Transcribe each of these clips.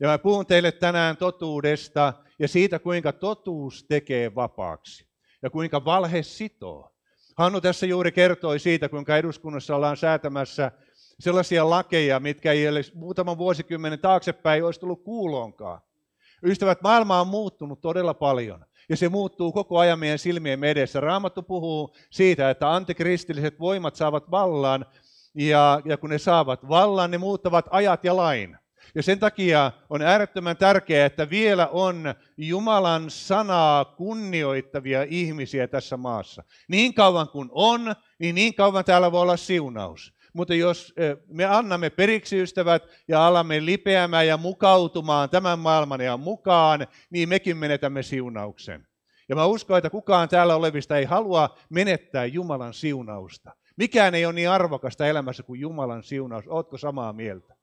Ja mä puhun teille tänään totuudesta ja siitä, kuinka totuus tekee vapaaksi ja kuinka valhe sitoo. Hannu tässä juuri kertoi siitä, kuinka eduskunnassa ollaan säätämässä sellaisia lakeja, mitkä ei ole muutaman vuosikymmenen taaksepäin olisi tullut kuuloonkaan. Ystävät, maailma on muuttunut todella paljon ja se muuttuu koko ajan meidän silmien edessä. Raamattu puhuu siitä, että antikristilliset voimat saavat vallan ja, ja kun ne saavat vallan, ne muuttavat ajat ja lain. Ja sen takia on äärettömän tärkeää, että vielä on Jumalan sanaa kunnioittavia ihmisiä tässä maassa. Niin kauan kuin on, niin niin kauan täällä voi olla siunaus. Mutta jos me annamme periksi ystävät ja alamme lipeämään ja mukautumaan tämän maailman ja mukaan, niin mekin menetämme siunauksen. Ja mä uskon, että kukaan täällä olevista ei halua menettää Jumalan siunausta. Mikään ei ole niin arvokasta elämässä kuin Jumalan siunaus. Ootko samaa mieltä?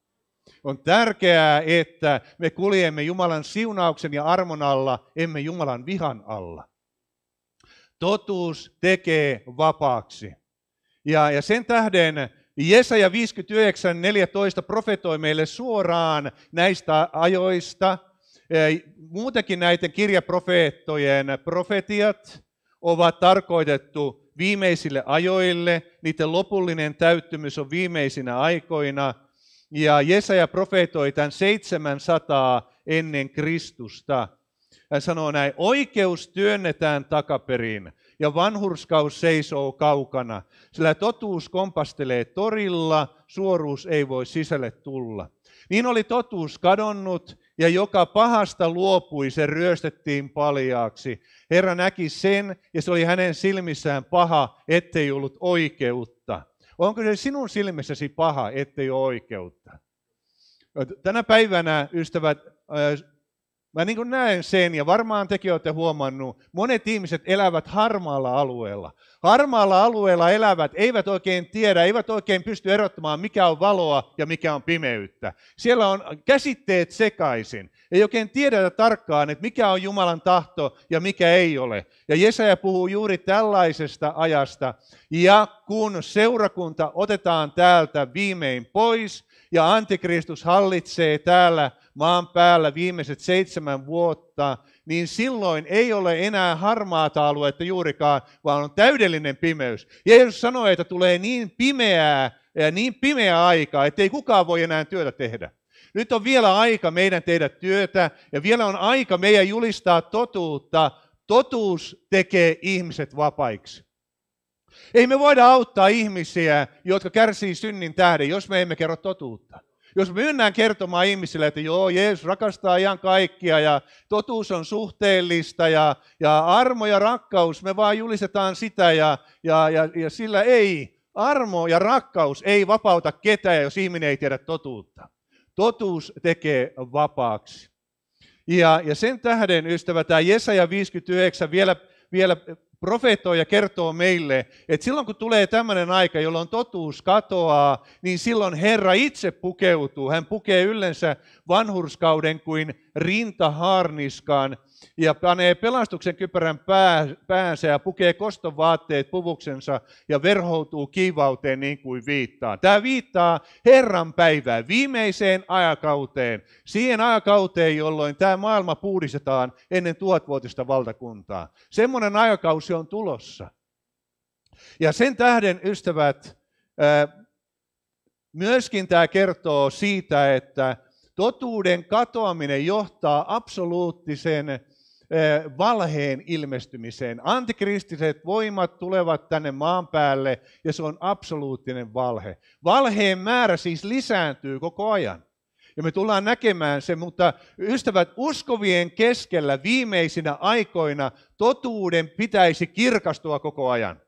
On tärkeää, että me kuljemme Jumalan siunauksen ja armon alla, emme Jumalan vihan alla. Totuus tekee vapaaksi. Ja, ja sen tähden Jesaja 59.14 profetoi meille suoraan näistä ajoista. Muutenkin näiden kirjaprofeettojen profetiat ovat tarkoitettu viimeisille ajoille. Niiden lopullinen täyttymys on viimeisinä aikoina – ja Jesaja profeetoi tämän 700 ennen Kristusta. Hän sanoo näin, oikeus työnnetään takaperin ja vanhurskaus seisoo kaukana, sillä totuus kompastelee torilla, suoruus ei voi sisälle tulla. Niin oli totuus kadonnut ja joka pahasta luopui, se ryöstettiin paljaaksi. Herra näki sen ja se oli hänen silmissään paha, ettei ollut oikeutta. Onko se sinun silmissäsi paha, ettei ole oikeutta? Tänä päivänä, ystävät, äh, Mä niin kuin näen sen, ja varmaan tekin olette huomannut, monet ihmiset elävät harmaalla alueella. Harmaalla alueella elävät eivät oikein tiedä, eivät oikein pysty erottamaan, mikä on valoa ja mikä on pimeyttä. Siellä on käsitteet sekaisin. Ei oikein tiedetä tarkkaan, että mikä on Jumalan tahto ja mikä ei ole. Ja Jesaja puhuu juuri tällaisesta ajasta. Ja kun seurakunta otetaan täältä viimein pois, ja Antikristus hallitsee täällä maan päällä viimeiset seitsemän vuotta, niin silloin ei ole enää harmaata aluetta juurikaan, vaan on täydellinen pimeys. Jeesus sanoi, että tulee niin pimeää ja niin pimeä aika, että ei kukaan voi enää työtä tehdä. Nyt on vielä aika meidän tehdä työtä ja vielä on aika meidän julistaa totuutta. Totuus tekee ihmiset vapaiksi. Ei me voida auttaa ihmisiä, jotka kärsii synnin tähden, jos me emme kerro totuutta. Jos me mennään kertomaan ihmisille, että joo, Jeesus rakastaa ihan kaikkia ja totuus on suhteellista ja, ja armo ja rakkaus, me vaan julistetaan sitä ja, ja, ja, ja sillä ei. Armo ja rakkaus ei vapauta ketään, jos ihminen ei tiedä totuutta. Totuus tekee vapaaksi. Ja, ja sen tähden, ystävä, tämä Jesaja 59 vielä, vielä profetoi ja kertoo meille, että silloin kun tulee tämmöinen aika, jolloin totuus katoaa, niin silloin Herra itse pukeutuu. Hän pukee yllensä vanhurskauden kuin rintaharniskaan ja panee pelastuksen kypärän pää, päänsä ja pukee koston vaatteet puvuksensa ja verhoutuu kiivauteen niin kuin viittaa. Tämä viittaa Herran päivään, viimeiseen ajakauteen, siihen ajakauteen, jolloin tämä maailma puudistetaan ennen tuhatvuotista valtakuntaa. Semmoinen ajakausi on tulossa. Ja sen tähden, ystävät, myöskin tämä kertoo siitä, että totuuden katoaminen johtaa absoluuttisen valheen ilmestymiseen. Antikristiset voimat tulevat tänne maan päälle ja se on absoluuttinen valhe. Valheen määrä siis lisääntyy koko ajan. Ja me tullaan näkemään se, mutta ystävät, uskovien keskellä viimeisinä aikoina totuuden pitäisi kirkastua koko ajan.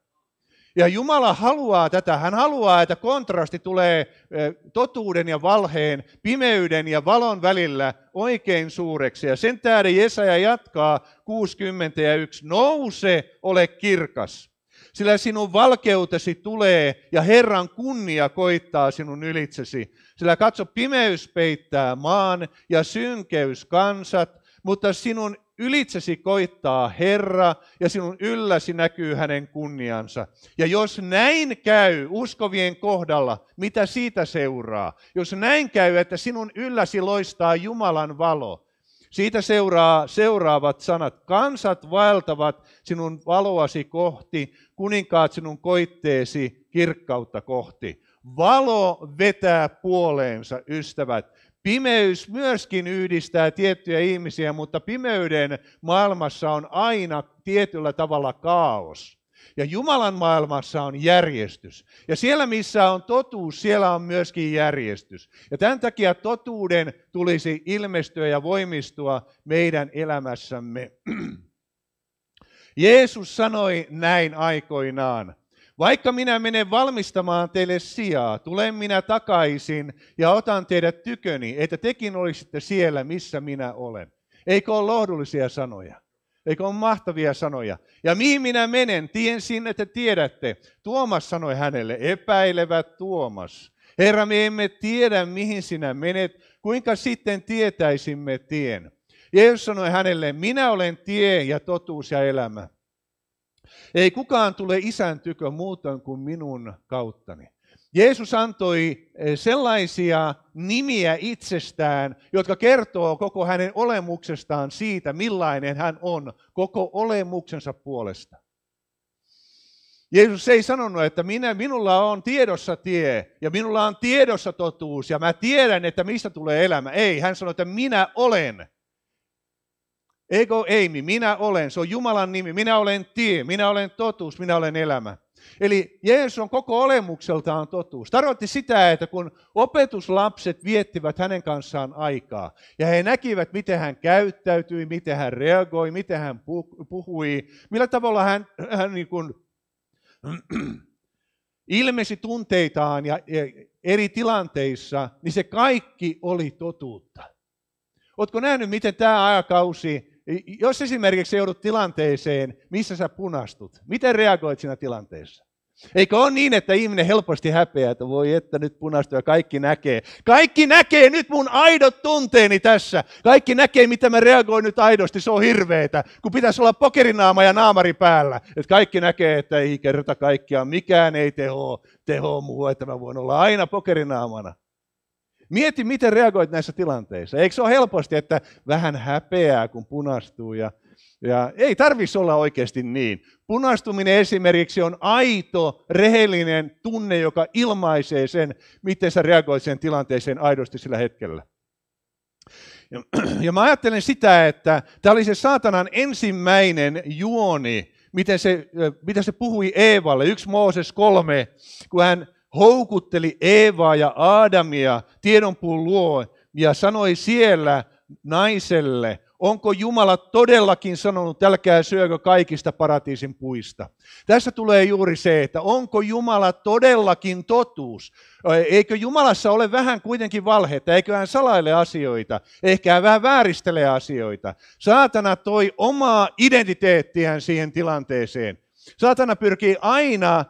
Ja Jumala haluaa tätä. Hän haluaa, että kontrasti tulee eh, totuuden ja valheen, pimeyden ja valon välillä oikein suureksi. Ja sen tähden Jesaja jatkaa 61. Nouse, ole kirkas, sillä sinun valkeutesi tulee ja Herran kunnia koittaa sinun ylitsesi. Sillä katso, pimeys peittää maan ja synkeys kansat, mutta sinun Ylitsesi koittaa Herra ja sinun ylläsi näkyy hänen kunniansa. Ja jos näin käy uskovien kohdalla, mitä siitä seuraa? Jos näin käy, että sinun ylläsi loistaa Jumalan valo, siitä seuraa seuraavat sanat. Kansat vaeltavat sinun valoasi kohti, kuninkaat sinun koitteesi kirkkautta kohti. Valo vetää puoleensa, ystävät. Pimeys myöskin yhdistää tiettyjä ihmisiä, mutta pimeyden maailmassa on aina tietyllä tavalla kaos. Ja Jumalan maailmassa on järjestys. Ja siellä, missä on totuus, siellä on myöskin järjestys. Ja tämän takia totuuden tulisi ilmestyä ja voimistua meidän elämässämme. Jeesus sanoi näin aikoinaan, vaikka minä menen valmistamaan teille sijaa, tulen minä takaisin ja otan teidät tyköni, että tekin olisitte siellä, missä minä olen. Eikö ole lohdullisia sanoja? Eikö ole mahtavia sanoja? Ja mihin minä menen? Tien sinne, että tiedätte. Tuomas sanoi hänelle, epäilevä Tuomas. Herra, me emme tiedä, mihin sinä menet. Kuinka sitten tietäisimme tien? Jeesus sanoi hänelle, minä olen tie ja totuus ja elämä. Ei kukaan tule isän tykö muuten kuin minun kauttani. Jeesus antoi eh, sellaisia nimiä itsestään, jotka kertoo koko hänen olemuksestaan siitä, millainen hän on koko olemuksensa puolesta. Jeesus ei sanonut, että minä, minulla on tiedossa tie ja minulla on tiedossa totuus ja mä tiedän, että mistä tulee elämä. Ei, hän sanoi, että minä olen Ego, ei, minä olen, se on Jumalan nimi, minä olen tie, minä olen totuus, minä olen elämä. Eli Jeesus on koko olemukseltaan totuus. Tarkoitti sitä, että kun opetuslapset viettivät hänen kanssaan aikaa ja he näkivät, miten hän käyttäytyi, miten hän reagoi, miten hän puhui, millä tavalla hän, hän niin kuin, ilmesi tunteitaan ja eri tilanteissa, niin se kaikki oli totuutta. Oletko nähnyt, miten tämä aikakausi jos esimerkiksi joudut tilanteeseen, missä sä punastut, miten reagoit siinä tilanteessa? Eikö ole niin, että ihminen helposti häpeää, että voi että nyt punastuu ja kaikki näkee. Kaikki näkee nyt mun aidot tunteeni tässä. Kaikki näkee, mitä mä reagoin nyt aidosti. Se on hirveetä, kun pitäisi olla pokerinaama ja naamari päällä. Että kaikki näkee, että ei kerrota kaikkiaan mikään ei teho, teho muu, että mä voin olla aina pokerinaamana. Mieti, miten reagoit näissä tilanteissa. Eikö se ole helposti, että vähän häpeää, kun punastuu ja, ja ei tarvitsisi olla oikeasti niin. Punastuminen esimerkiksi on aito, rehellinen tunne, joka ilmaisee sen, miten sä reagoit sen tilanteeseen aidosti sillä hetkellä. Ja, ja mä ajattelen sitä, että tämä oli se saatanan ensimmäinen juoni, miten se, mitä se puhui Eevalle, yksi Mooses kolme, kun hän houkutteli Eevaa ja Aadamia tiedonpuun luo ja sanoi siellä naiselle, onko Jumala todellakin sanonut, älkää syökö kaikista paratiisin puista. Tässä tulee juuri se, että onko Jumala todellakin totuus. Eikö Jumalassa ole vähän kuitenkin valhetta, eikö hän salaile asioita, ehkä hän vähän vääristele asioita. Saatana toi omaa identiteettiään siihen tilanteeseen. Saatana pyrkii aina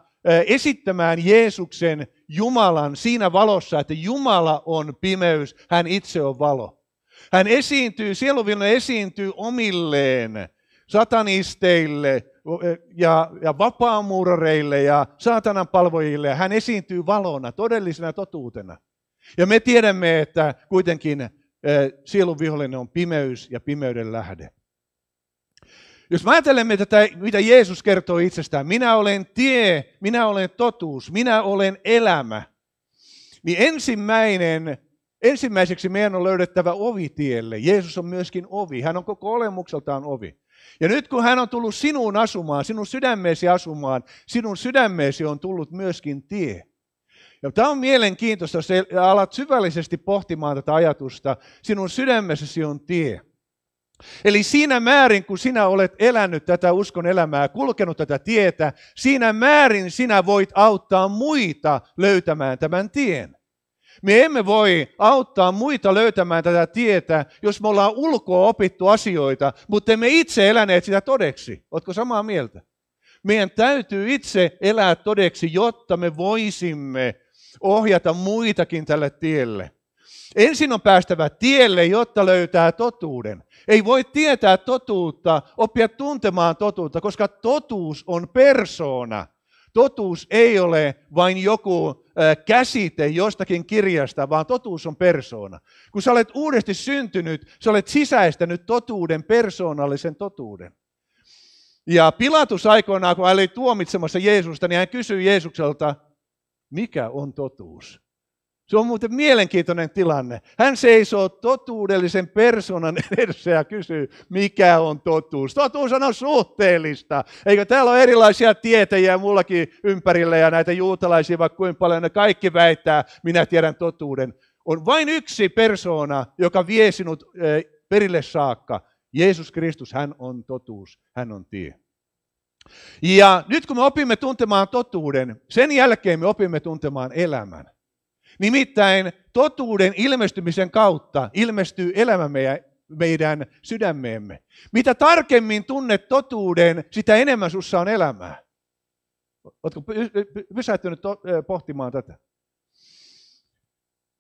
esittämään Jeesuksen Jumalan siinä valossa, että Jumala on pimeys, hän itse on valo. Hän esiintyy, sieluvillinen esiintyy omilleen, satanisteille ja, ja vapaamuurareille ja saatanan palvojille. Hän esiintyy valona, todellisena totuutena. Ja me tiedämme, että kuitenkin sielun vihollinen on pimeys ja pimeyden lähde. Jos me ajattelemme tätä, mitä Jeesus kertoo itsestään, minä olen tie, minä olen totuus, minä olen elämä, niin ensimmäinen, ensimmäiseksi meidän on löydettävä ovi tielle. Jeesus on myöskin ovi, hän on koko olemukseltaan ovi. Ja nyt kun hän on tullut sinuun asumaan, sinun sydämeesi asumaan, sinun sydämeesi on tullut myöskin tie. Ja tämä on mielenkiintoista, jos alat syvällisesti pohtimaan tätä ajatusta, sinun sydämessäsi on tie. Eli siinä määrin, kun sinä olet elänyt tätä uskon elämää, kulkenut tätä tietä, siinä määrin sinä voit auttaa muita löytämään tämän tien. Me emme voi auttaa muita löytämään tätä tietä, jos me ollaan ulkoa opittu asioita, mutta emme itse eläneet sitä todeksi. Oletko samaa mieltä? Meidän täytyy itse elää todeksi, jotta me voisimme ohjata muitakin tälle tielle. Ensin on päästävä tielle, jotta löytää totuuden. Ei voi tietää totuutta, oppia tuntemaan totuutta, koska totuus on persoona. Totuus ei ole vain joku käsite jostakin kirjasta, vaan totuus on persoona. Kun sä olet uudesti syntynyt, sä olet sisäistänyt totuuden, persoonallisen totuuden. Ja Pilatus aikoinaan, kun hän oli tuomitsemassa Jeesusta, niin hän kysyi Jeesukselta, mikä on totuus? Se on muuten mielenkiintoinen tilanne. Hän seisoo totuudellisen persoonan edessä ja kysyy, mikä on totuus. Totuus on suhteellista. Eikö täällä ole erilaisia tietäjiä mullakin ympärillä ja näitä juutalaisia, vaikka kuinka paljon ne kaikki väittää, minä tiedän totuuden. On vain yksi persoona, joka vie sinut eh, perille saakka. Jeesus Kristus, hän on totuus, hän on tie. Ja nyt kun me opimme tuntemaan totuuden, sen jälkeen me opimme tuntemaan elämän. Nimittäin totuuden ilmestymisen kautta ilmestyy elämämme ja meidän sydämeemme. Mitä tarkemmin tunnet totuuden, sitä enemmän sussa on elämää. Oletko pysähtynyt pohtimaan tätä?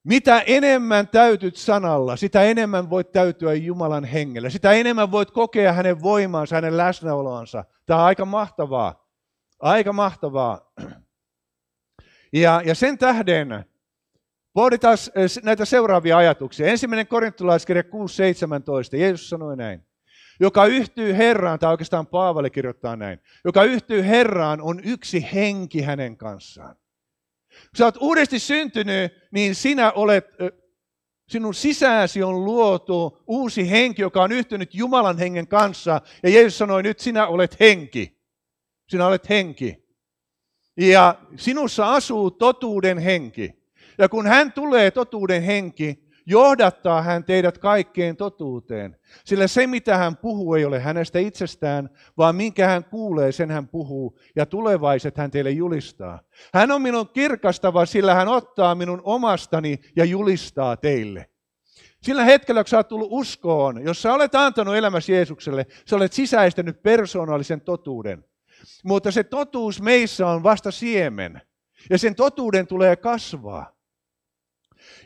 Mitä enemmän täytyt sanalla, sitä enemmän voit täytyä Jumalan hengellä. Sitä enemmän voit kokea hänen voimaansa, hänen läsnäoloansa. Tämä on aika mahtavaa. Aika mahtavaa. Ja, ja sen tähden Pohditaan eh, näitä seuraavia ajatuksia. Ensimmäinen korintolaiskirja 6.17. Jeesus sanoi näin. Joka yhtyy Herraan, tai oikeastaan Paavali kirjoittaa näin. Joka yhtyy Herraan on yksi henki hänen kanssaan. Kun sä oot uudesti syntynyt, niin sinä olet, sinun sisääsi on luotu uusi henki, joka on yhtynyt Jumalan hengen kanssa. Ja Jeesus sanoi, nyt sinä olet henki. Sinä olet henki. Ja sinussa asuu totuuden henki. Ja kun hän tulee totuuden henki, johdattaa hän teidät kaikkeen totuuteen. Sillä se, mitä hän puhuu, ei ole hänestä itsestään, vaan minkä hän kuulee, sen hän puhuu, ja tulevaiset hän teille julistaa. Hän on minun kirkastava, sillä hän ottaa minun omastani ja julistaa teille. Sillä hetkellä, kun sä oot tullut uskoon, jos sä olet antanut elämäsi Jeesukselle, sä olet sisäistänyt persoonallisen totuuden. Mutta se totuus meissä on vasta siemen, ja sen totuuden tulee kasvaa.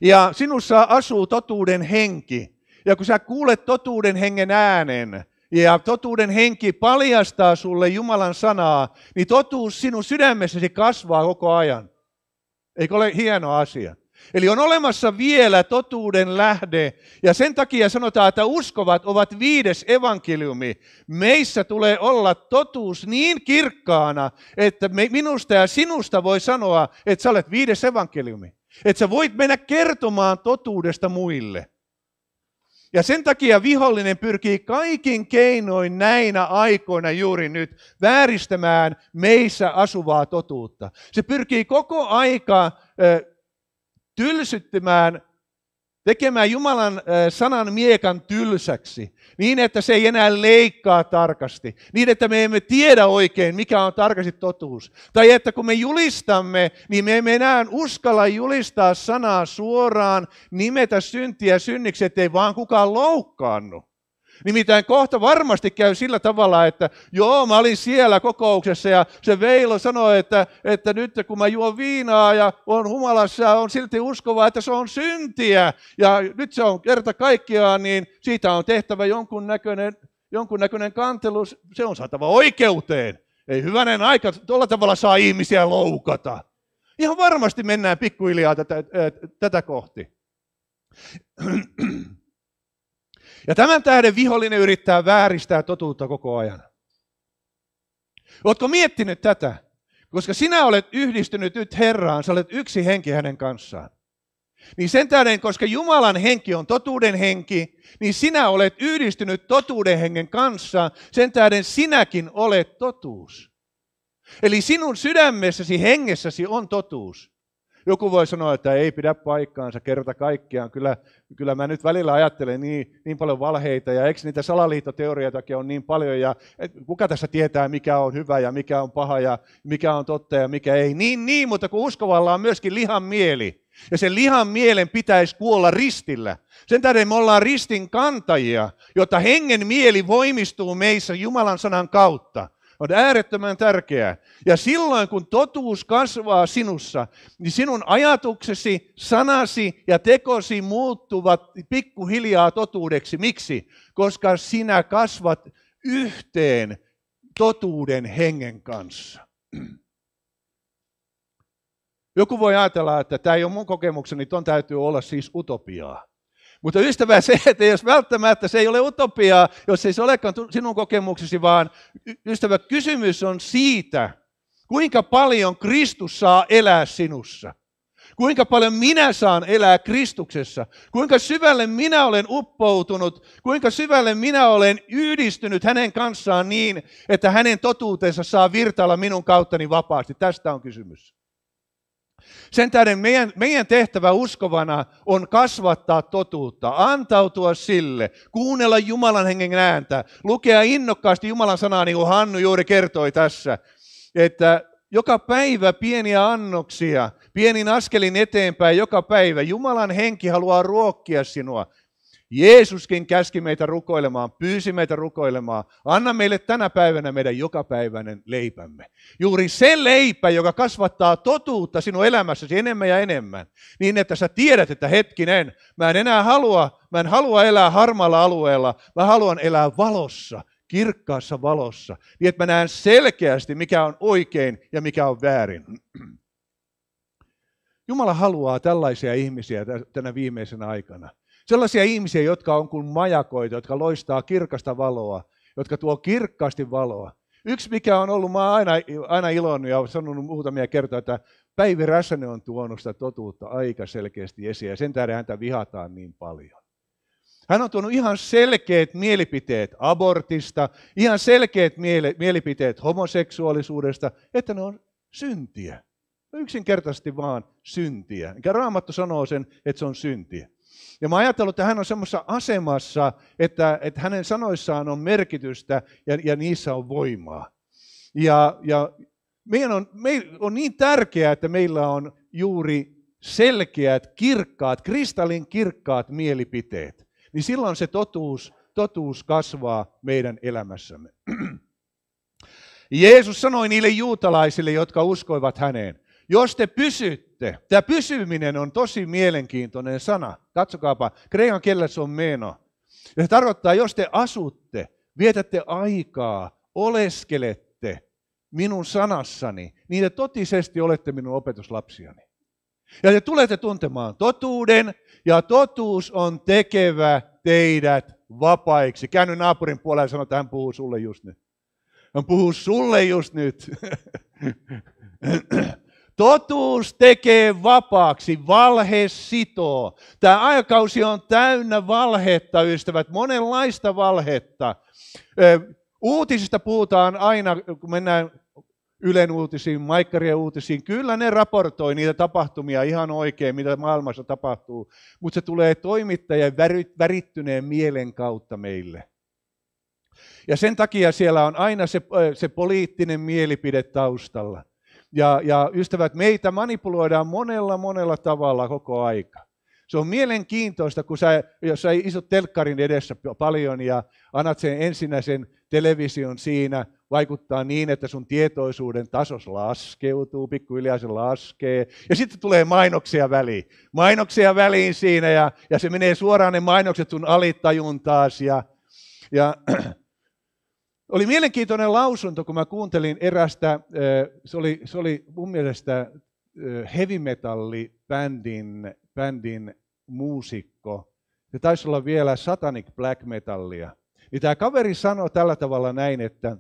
Ja sinussa asuu totuuden henki. Ja kun sä kuulet totuuden hengen äänen, ja totuuden henki paljastaa sulle Jumalan sanaa, niin totuus sinun sydämessäsi kasvaa koko ajan. Eikö ole hieno asia? Eli on olemassa vielä totuuden lähde, ja sen takia sanotaan, että uskovat ovat viides evankeliumi. Meissä tulee olla totuus niin kirkkaana, että minusta ja sinusta voi sanoa, että sä olet viides evankeliumi. Että sä voit mennä kertomaan totuudesta muille. Ja sen takia vihollinen pyrkii kaikin keinoin näinä aikoina juuri nyt vääristämään meissä asuvaa totuutta. Se pyrkii koko aika tylsyttämään tekemään Jumalan sanan miekan tylsäksi, niin että se ei enää leikkaa tarkasti, niin että me emme tiedä oikein, mikä on tarkasti totuus. Tai että kun me julistamme, niin me emme enää uskalla julistaa sanaa suoraan, nimetä syntiä synniksi, ettei vaan kukaan loukkaannut. Nimittäin kohta varmasti käy sillä tavalla, että joo, mä olin siellä kokouksessa ja se Veilo sanoi, että, että nyt kun mä juon viinaa ja on humalassa, on silti uskova, että se on syntiä. Ja nyt se on kerta kaikkiaan, niin siitä on tehtävä jonkunnäköinen, jonkunnäköinen kantelu, se on saatava oikeuteen. Ei hyvänen aika, tuolla tavalla saa ihmisiä loukata. Ihan varmasti mennään pikkuhiljaa tätä, tätä kohti. Ja tämän tähden vihollinen yrittää vääristää totuutta koko ajan. Oletko miettinyt tätä? Koska sinä olet yhdistynyt nyt Herraan, sä olet yksi henki hänen kanssaan. Niin sen tähden, koska Jumalan henki on totuuden henki, niin sinä olet yhdistynyt totuuden hengen kanssa, sen tähden sinäkin olet totuus. Eli sinun sydämessäsi, hengessäsi on totuus. Joku voi sanoa, että ei pidä paikkaansa kerta kaikkiaan. Kyllä, kyllä mä nyt välillä ajattelen niin, niin paljon valheita ja eikö niitä salaliittoteorioitakin on niin paljon ja et, kuka tässä tietää, mikä on hyvä ja mikä on paha ja mikä on totta ja mikä ei. Niin, niin, mutta kun uskovalla on myöskin lihan mieli. Ja sen lihan mielen pitäisi kuolla ristillä. Sen tähden me ollaan ristin kantajia, jotta hengen mieli voimistuu meissä Jumalan sanan kautta on äärettömän tärkeää. Ja silloin, kun totuus kasvaa sinussa, niin sinun ajatuksesi, sanasi ja tekosi muuttuvat pikkuhiljaa totuudeksi. Miksi? Koska sinä kasvat yhteen totuuden hengen kanssa. Joku voi ajatella, että tämä ei ole mun kokemukseni, ton täytyy olla siis utopiaa. Mutta ystävä se, että jos välttämättä se ei ole utopiaa, jos ei se olekaan sinun kokemuksesi, vaan ystävä, kysymys on siitä, kuinka paljon Kristus saa elää sinussa. Kuinka paljon minä saan elää Kristuksessa? Kuinka syvälle minä olen uppoutunut? Kuinka syvälle minä olen yhdistynyt hänen kanssaan niin, että hänen totuutensa saa virtailla minun kauttani vapaasti? Tästä on kysymys. Sen tähden meidän, meidän tehtävä uskovana on kasvattaa totuutta, antautua sille, kuunnella Jumalan hengen ääntä, lukea innokkaasti Jumalan sanaa, niin kuin Hannu juuri kertoi tässä, että joka päivä pieniä annoksia, pienin askelin eteenpäin joka päivä. Jumalan henki haluaa ruokkia sinua. Jeesuskin käski meitä rukoilemaan, pyysi meitä rukoilemaan. Anna meille tänä päivänä meidän jokapäiväinen leipämme. Juuri se leipä, joka kasvattaa totuutta sinun elämässäsi enemmän ja enemmän. Niin, että sä tiedät, että hetkinen, mä en enää halua, mä en halua elää harmaalla alueella. Mä haluan elää valossa, kirkkaassa valossa. Niin, että mä näen selkeästi, mikä on oikein ja mikä on väärin. Jumala haluaa tällaisia ihmisiä tänä viimeisenä aikana – Sellaisia ihmisiä, jotka on kuin majakoita, jotka loistaa kirkasta valoa, jotka tuo kirkkaasti valoa. Yksi, mikä on ollut, mä aina, aina iloinen ja sanonut muutamia kertoja, että Päivi Räsänen on tuonut sitä totuutta aika selkeästi esiin ja sen tähden häntä vihataan niin paljon. Hän on tuonut ihan selkeät mielipiteet abortista, ihan selkeät miele- mielipiteet homoseksuaalisuudesta, että ne on syntiä. No yksinkertaisesti vaan syntiä. Enkä Raamattu sanoo sen, että se on syntiä. Ja mä ajatellut, että hän on semmoisessa asemassa, että, että hänen sanoissaan on merkitystä ja, ja niissä on voimaa. Ja, ja meidän on, me on niin tärkeää, että meillä on juuri selkeät, kirkkaat, kristallin kirkkaat mielipiteet. Niin silloin se totuus, totuus kasvaa meidän elämässämme. Jeesus sanoi niille juutalaisille, jotka uskoivat häneen, jos te pysytte, tämä pysyminen on tosi mielenkiintoinen sana. Katsokaapa, kreikan kielellä se on meno. Ja se tarkoittaa, jos te asutte, vietätte aikaa, oleskelette minun sanassani, niin te totisesti olette minun opetuslapsiani. Ja te tulette tuntemaan totuuden, ja totuus on tekevä teidät vapaiksi. Käänny naapurin puolelle ja sano, että hän puhuu sulle just nyt. Hän puhuu sulle just nyt. Totuus tekee vapaaksi, valhe sitoo. Tämä aikakausi on täynnä valhetta, ystävät, monenlaista valhetta. Uutisista puhutaan aina, kun mennään Ylen uutisiin, Maikkarien uutisiin. Kyllä ne raportoi niitä tapahtumia ihan oikein, mitä maailmassa tapahtuu, mutta se tulee toimittajien värittyneen mielen kautta meille. Ja sen takia siellä on aina se, se poliittinen mielipide taustalla. Ja, ja ystävät, meitä manipuloidaan monella monella tavalla koko aika. Se on mielenkiintoista, kun sä, jos sä isot telkkarin edessä paljon ja annat sen ensinnäisen sen television siinä, vaikuttaa niin, että sun tietoisuuden tasos laskeutuu, pikkuhiljaa se laskee. Ja sitten tulee mainoksia väliin. Mainoksia väliin siinä ja, ja se menee suoraan ne mainokset sun alitajuntaas. Ja, ja oli mielenkiintoinen lausunto, kun mä kuuntelin erästä, se oli, se oli mun mielestä heavy metalli-bändin bändin muusikko. Se taisi olla vielä satanic black metallia. Niin tämä kaveri sanoi tällä tavalla näin, että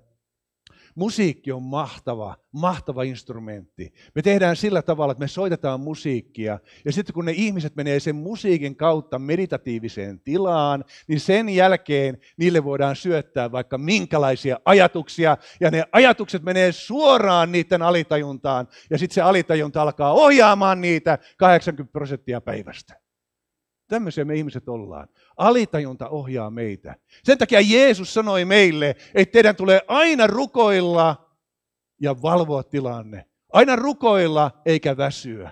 Musiikki on mahtava, mahtava instrumentti. Me tehdään sillä tavalla, että me soitetaan musiikkia, ja sitten kun ne ihmiset menee sen musiikin kautta meditatiiviseen tilaan, niin sen jälkeen niille voidaan syöttää vaikka minkälaisia ajatuksia, ja ne ajatukset menee suoraan niiden alitajuntaan, ja sitten se alitajunta alkaa ohjaamaan niitä 80 prosenttia päivästä. Tämmöisiä me ihmiset ollaan. Alitajunta ohjaa meitä. Sen takia Jeesus sanoi meille, että teidän tulee aina rukoilla ja valvoa tilanne. Aina rukoilla eikä väsyä.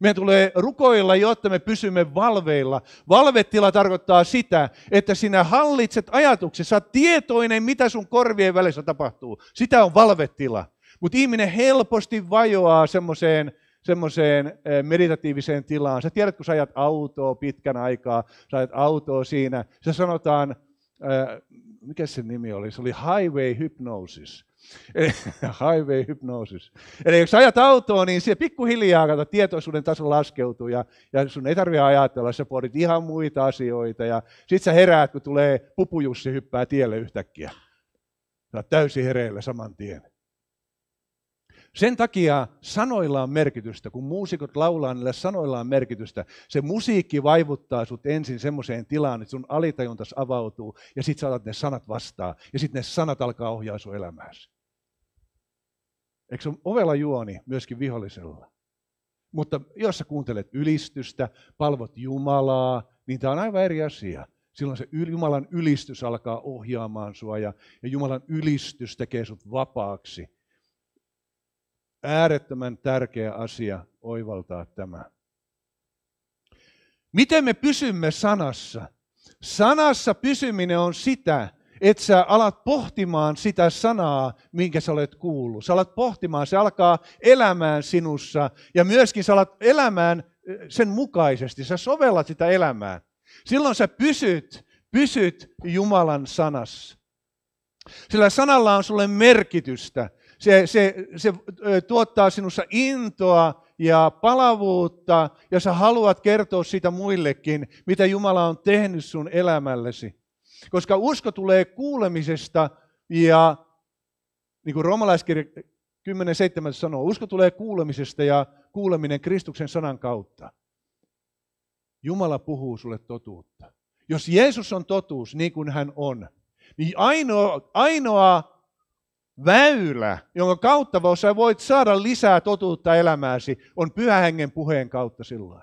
Meidän tulee rukoilla, jotta me pysymme valveilla. Valvetila tarkoittaa sitä, että sinä hallitset ajatuksesi, olet tietoinen, mitä sun korvien välissä tapahtuu. Sitä on valvetila. Mutta ihminen helposti vajoaa semmoiseen semmoiseen eh, meditatiiviseen tilaan. Sä tiedät, kun sä ajat autoa pitkän aikaa, sä ajat autoa siinä, se sanotaan, eh, mikä se nimi oli, se oli highway hypnosis. highway hypnosis. Eli jos ajat autoa, niin se pikkuhiljaa kato, tietoisuuden taso laskeutuu ja, ja sun ei tarvitse ajatella, sä pohdit ihan muita asioita ja sit sä heräät, kun tulee pupujussi hyppää tielle yhtäkkiä. Sä oot täysin hereillä saman tien. Sen takia sanoilla on merkitystä, kun muusikot laulaa, niillä sanoilla on merkitystä. Se musiikki vaivuttaa sut ensin semmoiseen tilaan, että sun alitajuntas avautuu ja sit saatat ne sanat vastaan ja sitten ne sanat alkaa ohjaa sun elämääsi. Eikö se ole ovella juoni myöskin vihollisella? Mutta jos sä kuuntelet ylistystä, palvot Jumalaa, niin tämä on aivan eri asia. Silloin se Jumalan ylistys alkaa ohjaamaan sua ja, ja Jumalan ylistys tekee sut vapaaksi äärettömän tärkeä asia oivaltaa tämä. Miten me pysymme sanassa? Sanassa pysyminen on sitä, että sä alat pohtimaan sitä sanaa, minkä sä olet kuullut. Sä alat pohtimaan, se alkaa elämään sinussa ja myöskin sä alat elämään sen mukaisesti. Sä sovellat sitä elämään. Silloin sä pysyt, pysyt Jumalan sanassa. Sillä sanalla on sulle merkitystä. Se, se, se tuottaa sinussa intoa ja palavuutta, ja sä haluat kertoa siitä muillekin, mitä Jumala on tehnyt sun elämällesi. Koska usko tulee kuulemisesta, ja niin kuin romalaiskirja 10.7 sanoo, usko tulee kuulemisesta ja kuuleminen Kristuksen sanan kautta. Jumala puhuu sulle totuutta. Jos Jeesus on totuus, niin kuin hän on, niin ainoa, ainoa väylä, jonka kautta sä voit saada lisää totuutta elämääsi, on pyhä hengen puheen kautta sillä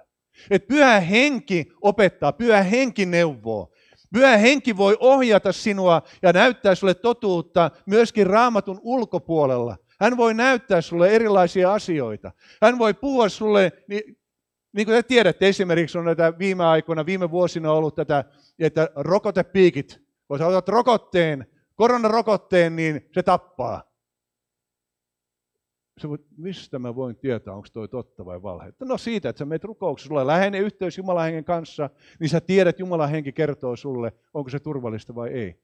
Että pyhä henki opettaa, pyhä henki neuvoo. Pyhä henki voi ohjata sinua ja näyttää sulle totuutta myöskin raamatun ulkopuolella. Hän voi näyttää sulle erilaisia asioita. Hän voi puhua sulle, niin, niin kuin te tiedätte, esimerkiksi on näitä viime aikoina, viime vuosina ollut tätä, että rokotepiikit, kun sä otat rokotteen, koronarokotteen, niin se tappaa. Sä voit, mistä mä voin tietää, onko toi totta vai valhetta? No siitä, että sä meet rukouksessa, sulla on yhteys Jumalan hengen kanssa, niin sä tiedät, Jumalan henki kertoo sulle, onko se turvallista vai ei.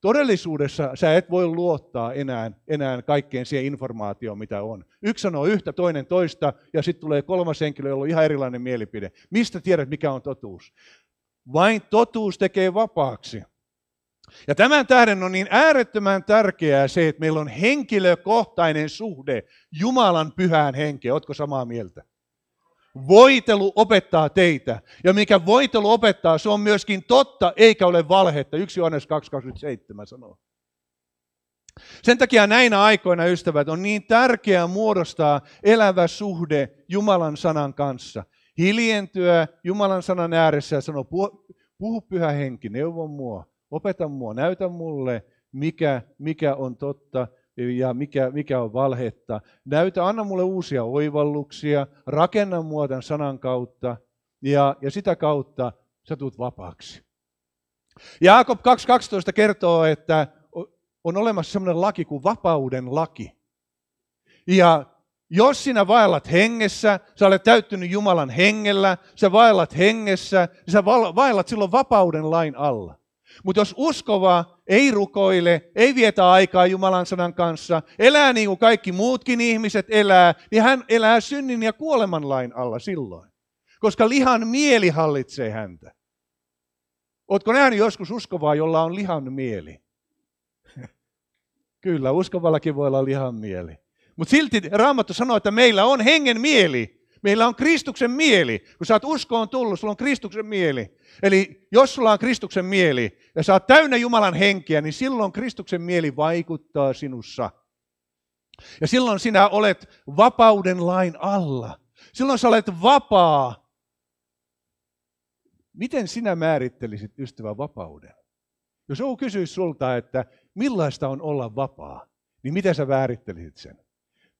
Todellisuudessa sä et voi luottaa enää, enää kaikkeen siihen informaatioon, mitä on. Yksi sanoo yhtä, toinen toista, ja sitten tulee kolmas henkilö, jolla on ihan erilainen mielipide. Mistä tiedät, mikä on totuus? Vain totuus tekee vapaaksi. Ja tämän tähden on niin äärettömän tärkeää se, että meillä on henkilökohtainen suhde Jumalan pyhään henkeen. Oletko samaa mieltä? Voitelu opettaa teitä. Ja mikä voitelu opettaa, se on myöskin totta, eikä ole valhetta. 1 Johannes 2.27 sanoo. Sen takia näinä aikoina, ystävät, on niin tärkeää muodostaa elävä suhde Jumalan sanan kanssa. Hiljentyä Jumalan sanan ääressä ja sanoa, puhu pyhä henki, neuvon mua Opeta mua, näytä mulle, mikä, mikä on totta ja mikä, mikä on valhetta. Näytä, anna mulle uusia oivalluksia, rakenna mua tämän sanan kautta ja, ja sitä kautta sä tulet vapaaksi. Jaakob 2.12 kertoo, että on olemassa sellainen laki kuin vapauden laki. Ja jos sinä vaellat hengessä, sä olet täyttynyt Jumalan hengellä, sä vaellat hengessä, sä vaellat silloin vapauden lain alla. Mutta jos uskova ei rukoile, ei vietä aikaa Jumalan sanan kanssa, elää niin kuin kaikki muutkin ihmiset elää, niin hän elää synnin ja kuoleman lain alla silloin. Koska lihan mieli hallitsee häntä. Oletko nähnyt joskus uskovaa, jolla on lihan mieli? Kyllä, uskovallakin voi olla lihan mieli. Mutta silti Raamattu sanoo, että meillä on hengen mieli. Meillä on Kristuksen mieli. Kun sä oot uskoon tullut, sulla on Kristuksen mieli. Eli jos sulla on Kristuksen mieli ja sä oot täynnä Jumalan henkeä, niin silloin Kristuksen mieli vaikuttaa sinussa. Ja silloin sinä olet vapauden lain alla. Silloin sä olet vapaa. Miten sinä määrittelisit ystävän vapauden? Jos joku kysyisi sulta, että millaista on olla vapaa, niin miten sä määrittelisit sen?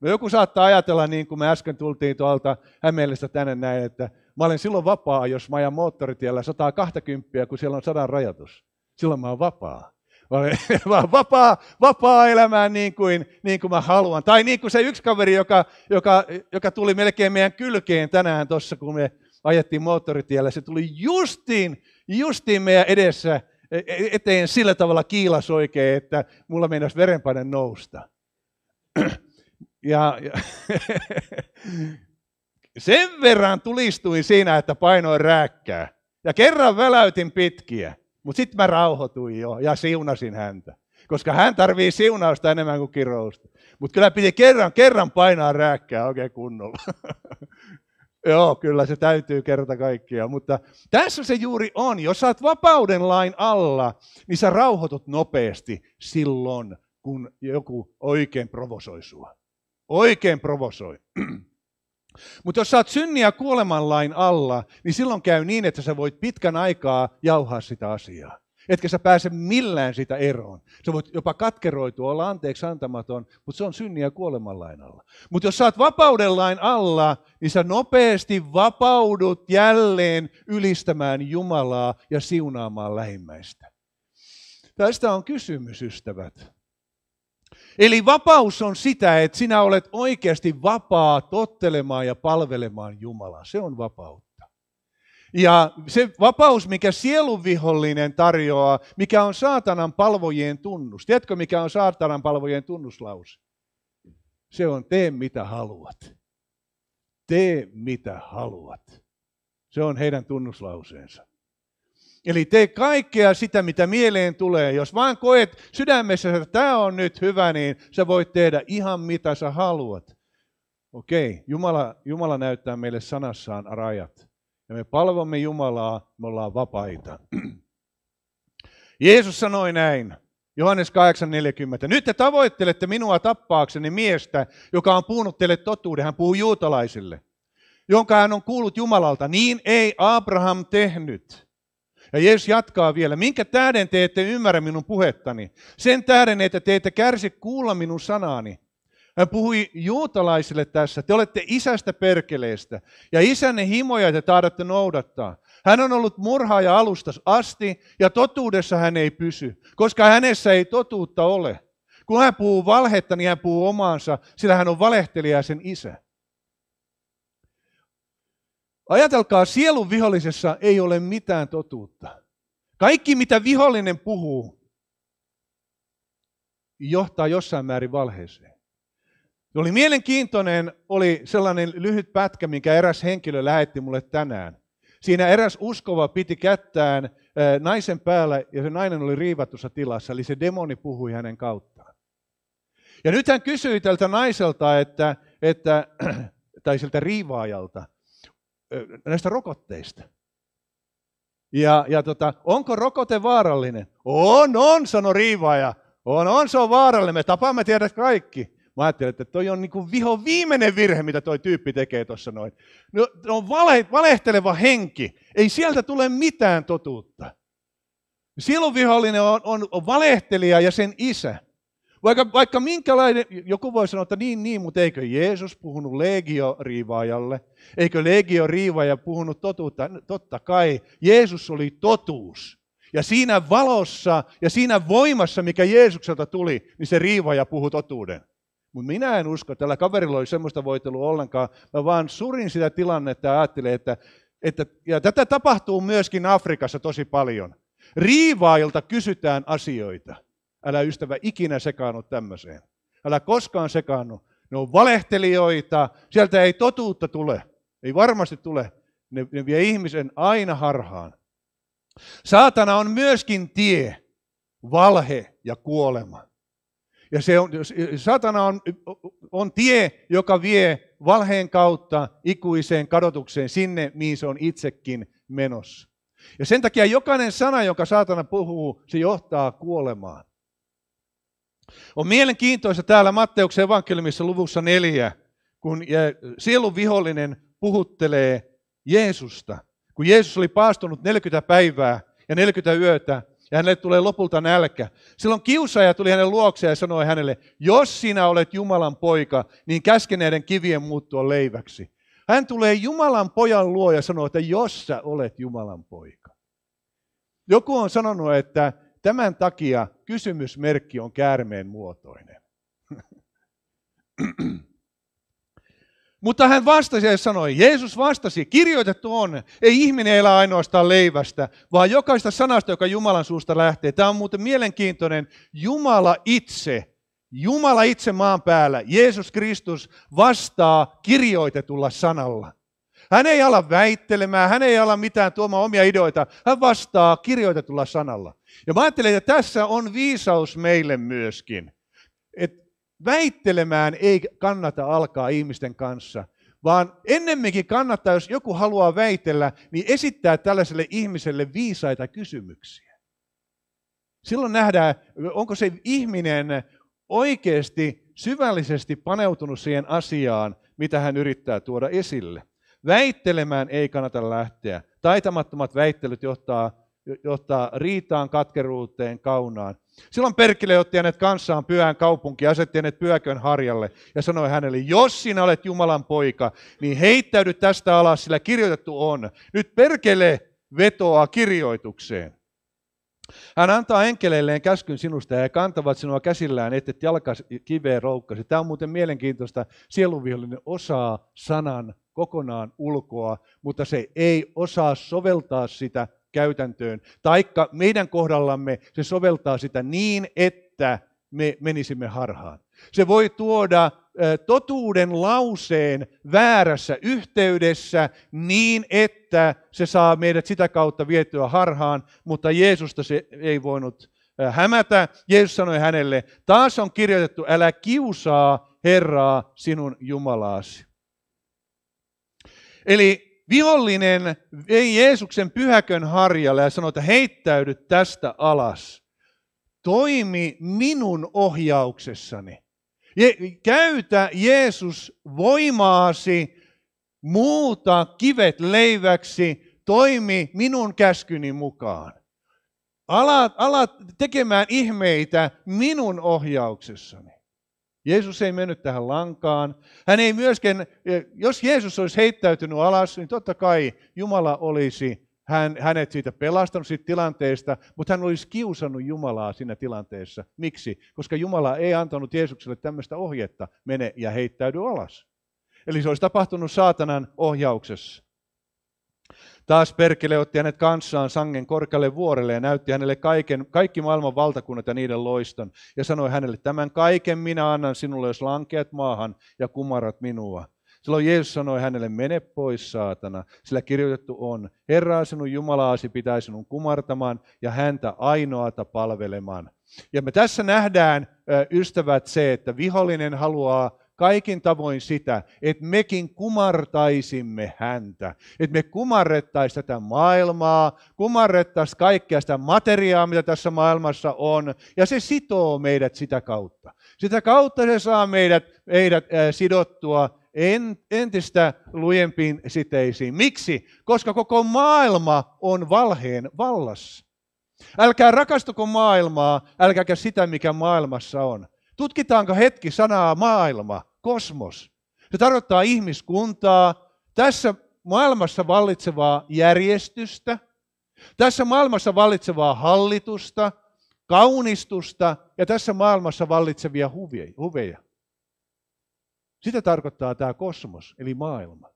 No joku saattaa ajatella, niin kuin me äsken tultiin tuolta Hämeellistä tänne näin, että mä olen silloin vapaa, jos mä ajan moottoritiellä 120, kun siellä on sadan rajoitus. Silloin mä oon vapaa. Mä olen vapaa, vapaa elämään niin kuin, niin kuin mä haluan. Tai niin kuin se yksi kaveri, joka, joka, joka tuli melkein meidän kylkeen tänään tuossa, kun me ajettiin moottoritiellä. Se tuli justiin, justiin meidän edessä e- e- eteen sillä tavalla kiilas oikein, että mulla meinasi verenpaine nousta. Ja, ja sen verran tulistuin siinä, että painoin rääkkää. Ja kerran väläytin pitkiä, mutta sitten mä rauhoituin jo ja siunasin häntä. Koska hän tarvii siunausta enemmän kuin kirousta. Mutta kyllä piti kerran, kerran painaa rääkkää oikein kunnolla. Joo, kyllä se täytyy kerta kaikkia. Mutta tässä se juuri on. Jos saat vapauden lain alla, niin sä rauhoitut nopeasti silloin, kun joku oikein provosoi sua. Oikein provosoi. Mutta jos sä oot synniä kuolemanlain alla, niin silloin käy niin, että sä voit pitkän aikaa jauhaa sitä asiaa. Etkä sä pääse millään sitä eroon. Sä voit jopa katkeroitua, olla anteeksi antamaton, mutta se on synniä ja kuolemanlain alla. Mutta jos sä oot vapaudenlain alla, niin sä nopeasti vapaudut jälleen ylistämään Jumalaa ja siunaamaan lähimmäistä. Tästä on kysymys, ystävät. Eli vapaus on sitä, että sinä olet oikeasti vapaa tottelemaan ja palvelemaan Jumalaa. Se on vapautta. Ja se vapaus, mikä sieluvihollinen tarjoaa, mikä on saatanan palvojien tunnus. Tiedätkö, mikä on saatanan palvojien tunnuslause? Se on tee mitä haluat. Tee mitä haluat. Se on heidän tunnuslauseensa. Eli tee kaikkea sitä, mitä mieleen tulee. Jos vaan koet sydämessä, että tämä on nyt hyvä, niin sä voit tehdä ihan mitä sä haluat. Okei, Jumala, Jumala näyttää meille sanassaan rajat. Ja me palvomme Jumalaa, me ollaan vapaita. Jeesus sanoi näin, Johannes 8.40. Nyt te tavoittelette minua tappaakseni miestä, joka on puhunut teille totuuden. Hän puhuu juutalaisille, jonka hän on kuullut Jumalalta. Niin ei Abraham tehnyt. Ja Jeesus jatkaa vielä, minkä tähden te ette ymmärrä minun puhettani? Sen tähden, että te ette kärsi kuulla minun sanaani. Hän puhui juutalaisille tässä, te olette isästä perkeleestä ja isänne himoja te taidatte noudattaa. Hän on ollut murhaaja alusta asti ja totuudessa hän ei pysy, koska hänessä ei totuutta ole. Kun hän puhuu valhetta, niin hän puhuu omaansa, sillä hän on valehtelija sen isä. Ajatelkaa, sielun vihollisessa ei ole mitään totuutta. Kaikki, mitä vihollinen puhuu, johtaa jossain määrin valheeseen. Oli mielenkiintoinen, oli sellainen lyhyt pätkä, minkä eräs henkilö lähetti mulle tänään. Siinä eräs uskova piti kättään naisen päällä ja se nainen oli riivatussa tilassa, eli se demoni puhui hänen kauttaan. Ja nyt hän kysyi tältä naiselta, että, että, tai siltä riivaajalta, näistä rokotteista. Ja, ja tota, onko rokote vaarallinen? On, on, sanoi riivaaja. On, on, se on vaarallinen. Me tapaamme tiedät kaikki. Mä ajattelin, että toi on niinku viho viimeinen virhe, mitä toi tyyppi tekee tuossa noin. No, on no, vale, valehteleva henki. Ei sieltä tule mitään totuutta. Silloin vihollinen on, on, on valehtelija ja sen isä. Vaikka, vaikka minkälainen, joku voi sanoa, että niin, niin, mutta eikö Jeesus puhunut legioriivaajalle? Eikö legioriivaaja puhunut totuutta? Totta kai, Jeesus oli totuus. Ja siinä valossa ja siinä voimassa, mikä Jeesukselta tuli, niin se riivaaja puhui totuuden. Mutta minä en usko, että tällä kaverilla oli semmoista voitelua ollenkaan. Mä vaan surin sitä tilannetta ja ajattelin, että, että ja tätä tapahtuu myöskin Afrikassa tosi paljon. Riivaajilta kysytään asioita. Älä ystävä ikinä sekaannut tämmöiseen. Älä koskaan sekaannut. Ne on valehtelijoita, sieltä ei totuutta tule. Ei varmasti tule. Ne, ne vie ihmisen aina harhaan. Saatana on myöskin tie, valhe ja kuolema. Ja se on, saatana on, on tie, joka vie valheen kautta ikuiseen kadotukseen sinne, mihin se on itsekin menossa. Ja sen takia jokainen sana, jonka saatana puhuu, se johtaa kuolemaan. On mielenkiintoista täällä Matteuksen evankeliumissa luvussa neljä, kun sielun vihollinen puhuttelee Jeesusta. Kun Jeesus oli paastunut 40 päivää ja 40 yötä, ja hänelle tulee lopulta nälkä. Silloin kiusaaja tuli hänen luokseen ja sanoi hänelle, jos sinä olet Jumalan poika, niin käskeneiden kivien muuttua leiväksi. Hän tulee Jumalan pojan luo ja sanoo, että jos sä olet Jumalan poika. Joku on sanonut, että Tämän takia kysymysmerkki on käärmeen muotoinen. Mutta hän vastasi ja sanoi, Jeesus vastasi, kirjoitettu on, ei ihminen elä ainoastaan leivästä, vaan jokaista sanasta, joka Jumalan suusta lähtee. Tämä on muuten mielenkiintoinen. Jumala itse, Jumala itse maan päällä, Jeesus Kristus vastaa kirjoitetulla sanalla. Hän ei ala väittelemään, hän ei ala mitään tuomaan omia ideoita. Hän vastaa kirjoitetulla sanalla. Ja mä ajattelen, että tässä on viisaus meille myöskin. Että väittelemään ei kannata alkaa ihmisten kanssa, vaan ennemminkin kannattaa, jos joku haluaa väitellä, niin esittää tällaiselle ihmiselle viisaita kysymyksiä. Silloin nähdään, onko se ihminen oikeasti syvällisesti paneutunut siihen asiaan, mitä hän yrittää tuoda esille. Väittelemään ei kannata lähteä. Taitamattomat väittelyt johtaa, johtaa riitaan, katkeruuteen, kaunaan. Silloin Perkele otti hänet kanssaan pyhään kaupunki ja asetti hänet pyökön harjalle ja sanoi hänelle, jos sinä olet Jumalan poika, niin heittäydy tästä alas, sillä kirjoitettu on. Nyt Perkele vetoaa kirjoitukseen. Hän antaa enkeleilleen käskyn sinusta ja kantavat sinua käsillään, et jalka kiveen roukkasi. Tämä on muuten mielenkiintoista. Sieluvihollinen osaa sanan kokonaan ulkoa, mutta se ei osaa soveltaa sitä käytäntöön. Taikka meidän kohdallamme se soveltaa sitä niin, että me menisimme harhaan. Se voi tuoda totuuden lauseen väärässä yhteydessä niin, että se saa meidät sitä kautta vietyä harhaan, mutta Jeesusta se ei voinut hämätä. Jeesus sanoi hänelle, taas on kirjoitettu, älä kiusaa Herraa sinun Jumalaasi. Eli vihollinen ei Jeesuksen pyhäkön harjalle ja sanoi, että heittäydy tästä alas. Toimi minun ohjauksessani. Je- käytä Jeesus voimaasi, muuta kivet leiväksi, toimi minun käskyni mukaan. Alat, alat tekemään ihmeitä minun ohjauksessani. Jeesus ei mennyt tähän lankaan. Hän ei myöskään, e, jos Jeesus olisi heittäytynyt alas, niin totta kai Jumala olisi hän, hänet siitä pelastanut siitä tilanteesta, mutta hän olisi kiusannut Jumalaa siinä tilanteessa. Miksi? Koska Jumala ei antanut Jeesukselle tämmöistä ohjetta, mene ja heittäydy alas. Eli se olisi tapahtunut saatanan ohjauksessa. Taas Perkele otti hänet kanssaan sangen korkealle vuorelle ja näytti hänelle kaiken, kaikki maailman valtakunnat ja niiden loiston. Ja sanoi hänelle, tämän kaiken minä annan sinulle, jos lankeat maahan ja kumarat minua. Silloin Jeesus sanoi hänelle, mene pois saatana, sillä kirjoitettu on, Herra sinun Jumalaasi pitää sinun kumartamaan ja häntä ainoata palvelemaan. Ja me tässä nähdään, ystävät, se, että vihollinen haluaa kaikin tavoin sitä, että mekin kumartaisimme häntä. Että me kumarrettaisiin tätä maailmaa, kumarrettaisiin kaikkea sitä materiaa, mitä tässä maailmassa on, ja se sitoo meidät sitä kautta. Sitä kautta se saa meidät, meidät äh, sidottua entistä lujempiin siteisiin. Miksi? Koska koko maailma on valheen vallassa. Älkää rakastuko maailmaa, älkääkä sitä, mikä maailmassa on. Tutkitaanko hetki sanaa maailma kosmos. Se tarkoittaa ihmiskuntaa, tässä maailmassa vallitsevaa järjestystä, tässä maailmassa vallitsevaa hallitusta, kaunistusta ja tässä maailmassa vallitsevia huveja. Sitä tarkoittaa tämä kosmos, eli maailma.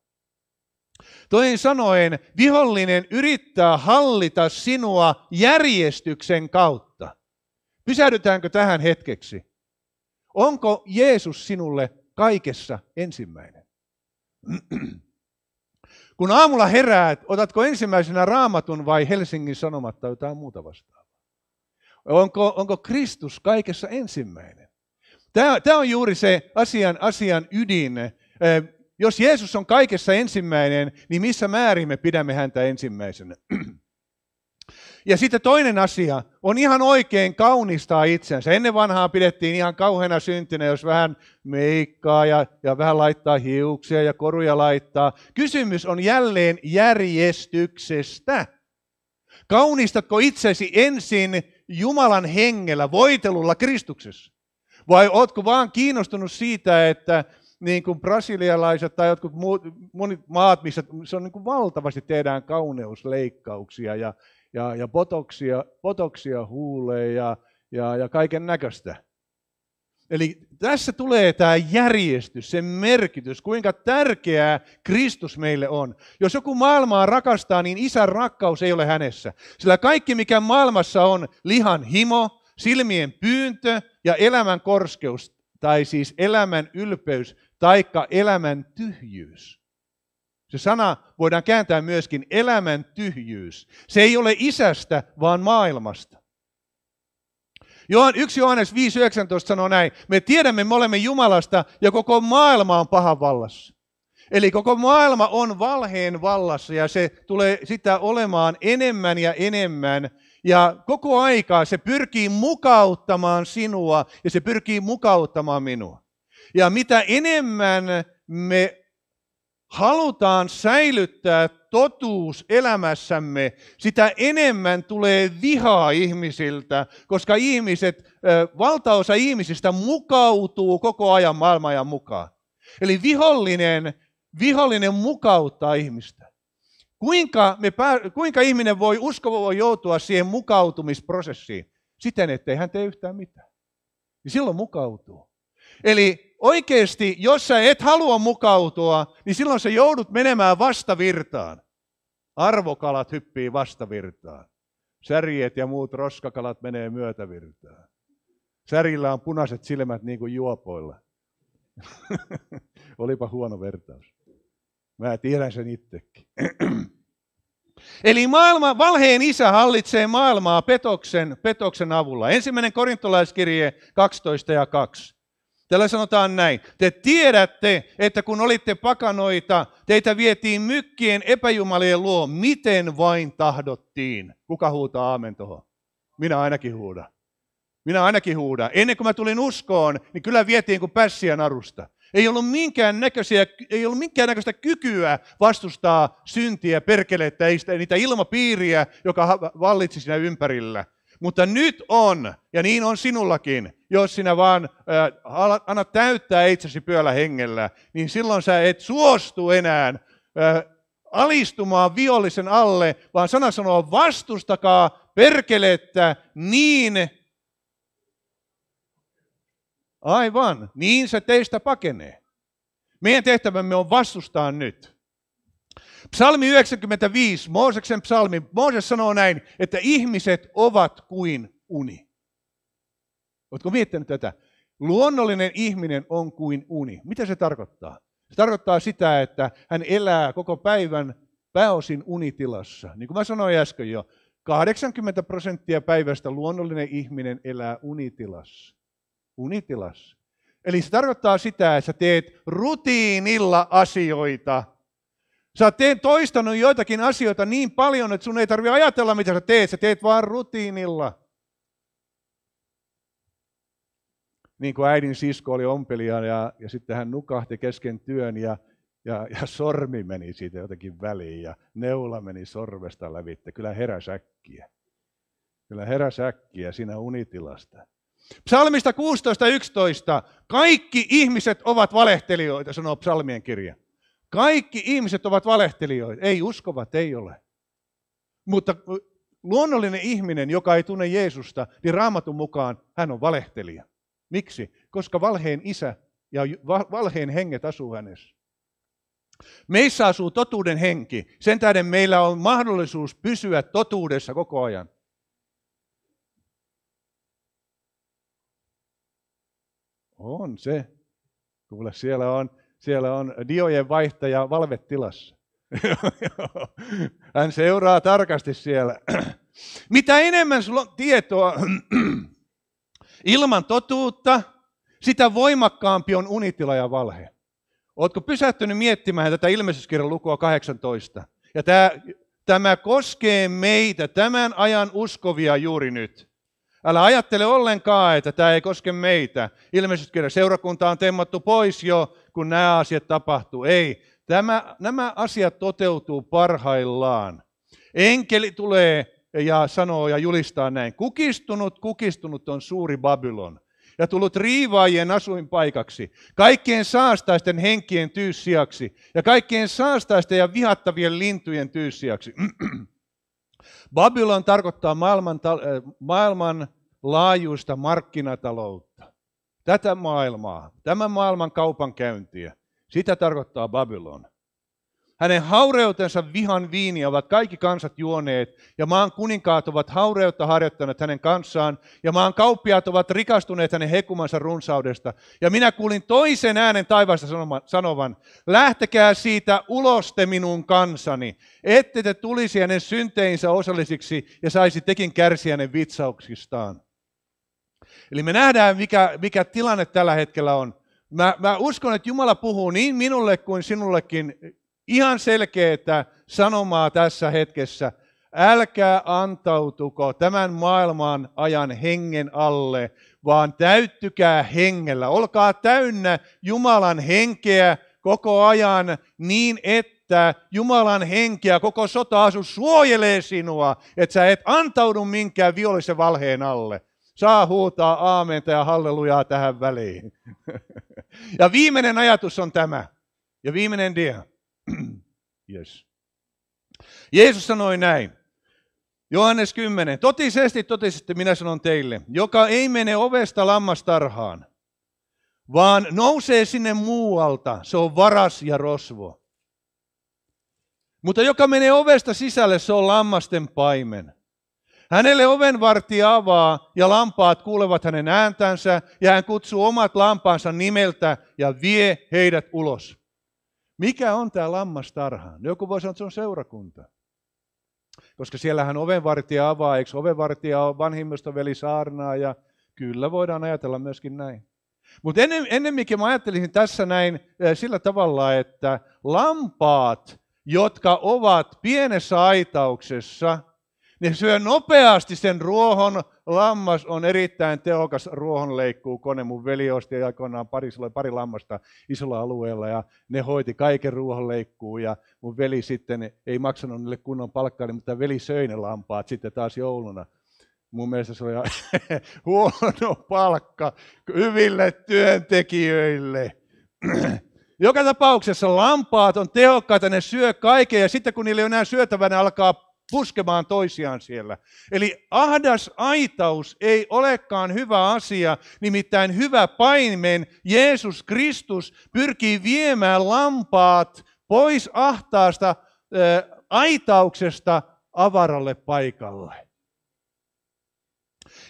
Toin sanoen, vihollinen yrittää hallita sinua järjestyksen kautta. Pysähdytäänkö tähän hetkeksi? Onko Jeesus sinulle kaikessa ensimmäinen. Kun aamulla heräät, otatko ensimmäisenä raamatun vai Helsingin sanomatta jotain muuta vastaavaa? Onko, onko Kristus kaikessa ensimmäinen? Tämä, tämä on juuri se asian, asian ydin. Jos Jeesus on kaikessa ensimmäinen, niin missä määrin me pidämme häntä ensimmäisenä? Ja sitten toinen asia, on ihan oikein kaunistaa itsensä. Ennen vanhaa pidettiin ihan kauheana syntinä, jos vähän meikkaa ja, ja vähän laittaa hiuksia ja koruja laittaa. Kysymys on jälleen järjestyksestä. Kaunistatko itsesi ensin Jumalan hengellä, voitelulla Kristuksessa? Vai ootko vaan kiinnostunut siitä, että niin kuin brasilialaiset tai jotkut muut, monet maat, missä se on niin kuin valtavasti tehdään kauneusleikkauksia ja ja, ja botoksia, botoksia huuleen ja, ja, ja kaiken näköistä. Eli tässä tulee tämä järjestys, sen merkitys, kuinka tärkeää Kristus meille on. Jos joku maailmaa rakastaa, niin isän rakkaus ei ole hänessä. Sillä kaikki, mikä maailmassa on, lihan himo, silmien pyyntö ja elämän korskeus, tai siis elämän ylpeys, taikka elämän tyhjyys, se sana voidaan kääntää myöskin elämän tyhjyys. Se ei ole isästä, vaan maailmasta. Johan, 1 Johannes 5.19 sanoo näin, me tiedämme, me olemme Jumalasta ja koko maailma on pahan vallassa. Eli koko maailma on valheen vallassa ja se tulee sitä olemaan enemmän ja enemmän. Ja koko aikaa se pyrkii mukauttamaan sinua ja se pyrkii mukauttamaan minua. Ja mitä enemmän me halutaan säilyttää totuus elämässämme, sitä enemmän tulee vihaa ihmisiltä, koska ihmiset, valtaosa ihmisistä mukautuu koko ajan maailman ja mukaan. Eli vihollinen, vihollinen mukauttaa ihmistä. Kuinka, me, kuinka ihminen voi, uskova voi joutua siihen mukautumisprosessiin? Siten, ettei hän tee yhtään mitään. Niin silloin mukautuu. Eli oikeasti, jos sä et halua mukautua, niin silloin sä joudut menemään vastavirtaan. Arvokalat hyppii vastavirtaan. Särjet ja muut roskakalat menee myötävirtaan. Särillä on punaiset silmät niin kuin juopoilla. Olipa huono vertaus. Mä tiedän sen itsekin. Eli maailma, valheen isä hallitsee maailmaa petoksen, petoksen avulla. Ensimmäinen korintolaiskirje 12 ja 2. Täällä sanotaan näin. Te tiedätte, että kun olitte pakanoita, teitä vietiin mykkien epäjumalien luo, miten vain tahdottiin. Kuka huutaa aamen tuohon? Minä ainakin huudan. Minä ainakin huudan. Ennen kuin mä tulin uskoon, niin kyllä vietiin kuin pässiä narusta. Ei ollut, minkään näköisiä, ei ollut minkään näköistä kykyä vastustaa syntiä, perkeleitä, niitä ilmapiiriä, joka vallitsi siinä ympärillä. Mutta nyt on, ja niin on sinullakin, jos sinä vaan äh, annat täyttää itsesi pyöllä hengellä, niin silloin sä et suostu enää äh, alistumaan vihollisen alle, vaan sana sanoo vastustakaa perkelettä niin, aivan, niin se teistä pakenee. Meidän tehtävämme on vastustaa nyt. Psalmi 95, Mooseksen psalmi. Mooses sanoo näin, että ihmiset ovat kuin uni. Oletko miettinyt tätä? Luonnollinen ihminen on kuin uni. Mitä se tarkoittaa? Se tarkoittaa sitä, että hän elää koko päivän pääosin unitilassa. Niin kuin mä sanoin äsken jo, 80 prosenttia päivästä luonnollinen ihminen elää unitilassa. Unitilassa. Eli se tarkoittaa sitä, että sä teet rutiinilla asioita, Sä oot toistanut joitakin asioita niin paljon, että sun ei tarvitse ajatella, mitä sä teet. Sä teet vaan rutiinilla. Niin kuin äidin sisko oli ompelija ja, ja sitten hän nukahti kesken työn ja, ja, ja sormi meni siitä jotenkin väliin ja neula meni sorvesta lävitte. Kyllä heräsäkkiä. Kyllä heräsäkkiä siinä unitilasta. Psalmista 16.11. Kaikki ihmiset ovat valehtelijoita, sanoo psalmien kirja. Kaikki ihmiset ovat valehtelijoita. Ei uskovat, ei ole. Mutta luonnollinen ihminen, joka ei tunne Jeesusta, niin raamatun mukaan hän on valehtelija. Miksi? Koska valheen isä ja valheen henget asuu hänessä. Meissä asuu totuuden henki. Sen tähden meillä on mahdollisuus pysyä totuudessa koko ajan. On se. Kuule, siellä on siellä on diojen vaihtaja valvetilassa. Hän seuraa tarkasti siellä. Mitä enemmän sulla on tietoa ilman totuutta, sitä voimakkaampi on unitila ja valhe. Oletko pysähtynyt miettimään tätä ilmestyskirjan lukua 18? Ja tämä, tämä koskee meitä, tämän ajan uskovia juuri nyt. Älä ajattele ollenkaan, että tämä ei koske meitä. Ilmestyskirjan seurakunta on temmattu pois jo kun nämä asiat tapahtuu. Ei, tämä, nämä asiat toteutuu parhaillaan. Enkeli tulee ja sanoo ja julistaa näin. Kukistunut, kukistunut on suuri Babylon ja tullut riivaajien asuinpaikaksi, kaikkien saastaisten henkien tyyssiaksi ja kaikkien saastaisten ja vihattavien lintujen tyyssiaksi. Babylon tarkoittaa maailman, äh, maailman laajuista markkinataloutta tätä maailmaa, tämän maailman kaupankäyntiä. Sitä tarkoittaa Babylon. Hänen haureutensa vihan viiniä ovat kaikki kansat juoneet, ja maan kuninkaat ovat haureutta harjoittaneet hänen kanssaan, ja maan kauppiaat ovat rikastuneet hänen hekumansa runsaudesta. Ja minä kuulin toisen äänen taivaasta sanovan, lähtekää siitä ulos te minun kansani, ette te tulisi hänen synteinsä osallisiksi ja saisi tekin kärsiä hänen vitsauksistaan. Eli me nähdään, mikä, mikä tilanne tällä hetkellä on. Mä, mä uskon, että Jumala puhuu niin minulle kuin sinullekin ihan selkeää sanomaa tässä hetkessä. Älkää antautuko tämän maailman ajan hengen alle, vaan täyttykää hengellä. Olkaa täynnä Jumalan henkeä koko ajan niin, että Jumalan henkeä koko sota-asu suojelee sinua, että sä et antaudu minkään vihollisen valheen alle saa huutaa aamenta ja hallelujaa tähän väliin. Ja viimeinen ajatus on tämä. Ja viimeinen dia. Yes. Jeesus sanoi näin. Johannes 10. Totisesti, totisesti minä sanon teille, joka ei mene ovesta lammastarhaan, vaan nousee sinne muualta, se on varas ja rosvo. Mutta joka menee ovesta sisälle, se on lammasten paimen. Hänelle ovenvartija avaa ja lampaat kuulevat hänen ääntänsä ja hän kutsuu omat lampaansa nimeltä ja vie heidät ulos. Mikä on tämä lammastarha? No joku voi sanoa, että se on seurakunta. Koska siellähän ovenvartija avaa, eikö ovenvartija ole vanhimmista veli saarnaa ja kyllä voidaan ajatella myöskin näin. Mutta ennen, ennemminkin mä ajattelisin tässä näin eh, sillä tavalla, että lampaat, jotka ovat pienessä aitauksessa – ne syö nopeasti sen ruohon. Lammas on erittäin tehokas ruohonleikkuu kone, Mun veli osti aikoinaan pari, pari lammasta isolla alueella ja ne hoiti kaiken ruohonleikkuun. Ja mun veli sitten ei maksanut niille kunnon palkkaa, niin mutta veli söi ne lampaat sitten taas jouluna. Mun mielestä se oli huono palkka hyville työntekijöille. Joka tapauksessa lampaat on tehokkaita, ne syö kaiken ja sitten kun niille ei enää syötävää, ne alkaa puskemaan toisiaan siellä. Eli ahdas aitaus ei olekaan hyvä asia, nimittäin hyvä paimen Jeesus Kristus pyrkii viemään lampaat pois ahtaasta äh, aitauksesta avaralle paikalle.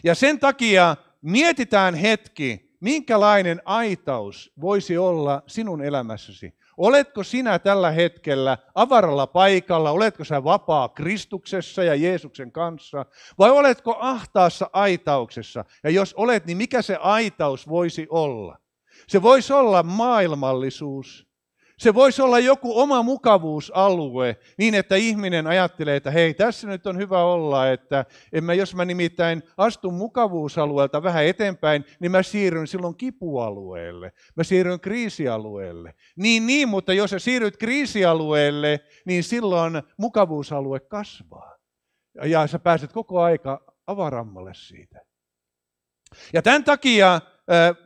Ja sen takia mietitään hetki, minkälainen aitaus voisi olla sinun elämässäsi. Oletko sinä tällä hetkellä avaralla paikalla, oletko sinä vapaa Kristuksessa ja Jeesuksen kanssa, vai oletko ahtaassa aitauksessa? Ja jos olet, niin mikä se aitaus voisi olla? Se voisi olla maailmallisuus, se voisi olla joku oma mukavuusalue niin, että ihminen ajattelee, että hei, tässä nyt on hyvä olla, että en mä, jos mä nimittäin astun mukavuusalueelta vähän eteenpäin, niin mä siirryn silloin kipualueelle, mä siirryn kriisialueelle. Niin, niin, mutta jos sä siirryt kriisialueelle, niin silloin mukavuusalue kasvaa. Ja sä pääset koko aika avarammalle siitä. Ja tämän takia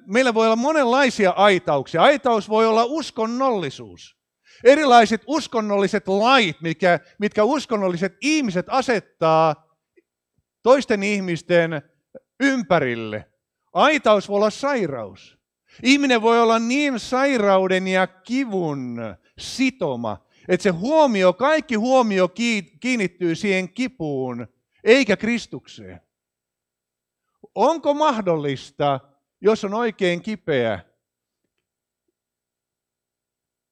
meillä voi olla monenlaisia aitauksia. Aitaus voi olla uskonnollisuus. Erilaiset uskonnolliset lait, mitkä, mitkä uskonnolliset ihmiset asettaa toisten ihmisten ympärille. Aitaus voi olla sairaus. Ihminen voi olla niin sairauden ja kivun sitoma, että se huomio, kaikki huomio kiinnittyy siihen kipuun, eikä Kristukseen. Onko mahdollista, jos on oikein kipeä,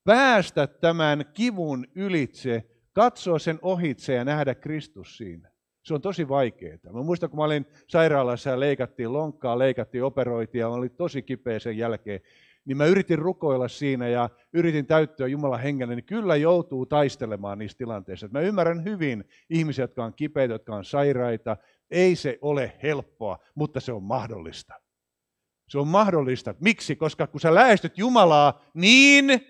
päästä tämän kivun ylitse, katsoa sen ohitse ja nähdä Kristus siinä. Se on tosi vaikeaa. Mä muistan, kun mä olin sairaalassa ja leikattiin lonkkaa, leikattiin, operoitia ja oli tosi kipeä sen jälkeen, niin mä yritin rukoilla siinä ja yritin täyttyä Jumalan hengellä, niin kyllä joutuu taistelemaan niissä tilanteissa. Mä ymmärrän hyvin ihmisiä, jotka on kipeitä, jotka on sairaita. Ei se ole helppoa, mutta se on mahdollista. Se on mahdollista. Miksi? Koska kun sä lähestyt Jumalaa, niin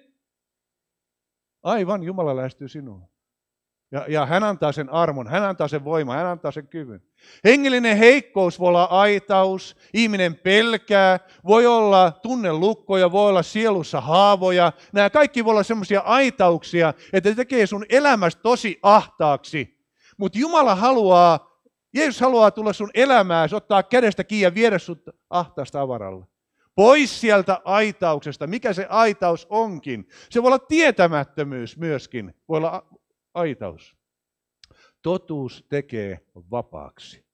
aivan Jumala lähestyy sinua. Ja, ja hän antaa sen armon, hän antaa sen voiman, hän antaa sen kyvyn. Hengellinen heikkous voi olla aitaus, ihminen pelkää, voi olla tunnelukkoja, voi olla sielussa haavoja. Nämä kaikki voi olla semmoisia aitauksia, että se tekee sun elämästä tosi ahtaaksi. Mutta Jumala haluaa Jeesus haluaa tulla sun elämääsi, ottaa kädestä kiinni ja viedä sun ahtaasta avaralle. Pois sieltä aitauksesta, mikä se aitaus onkin. Se voi olla tietämättömyys myöskin, voi olla aitaus. Totuus tekee vapaaksi.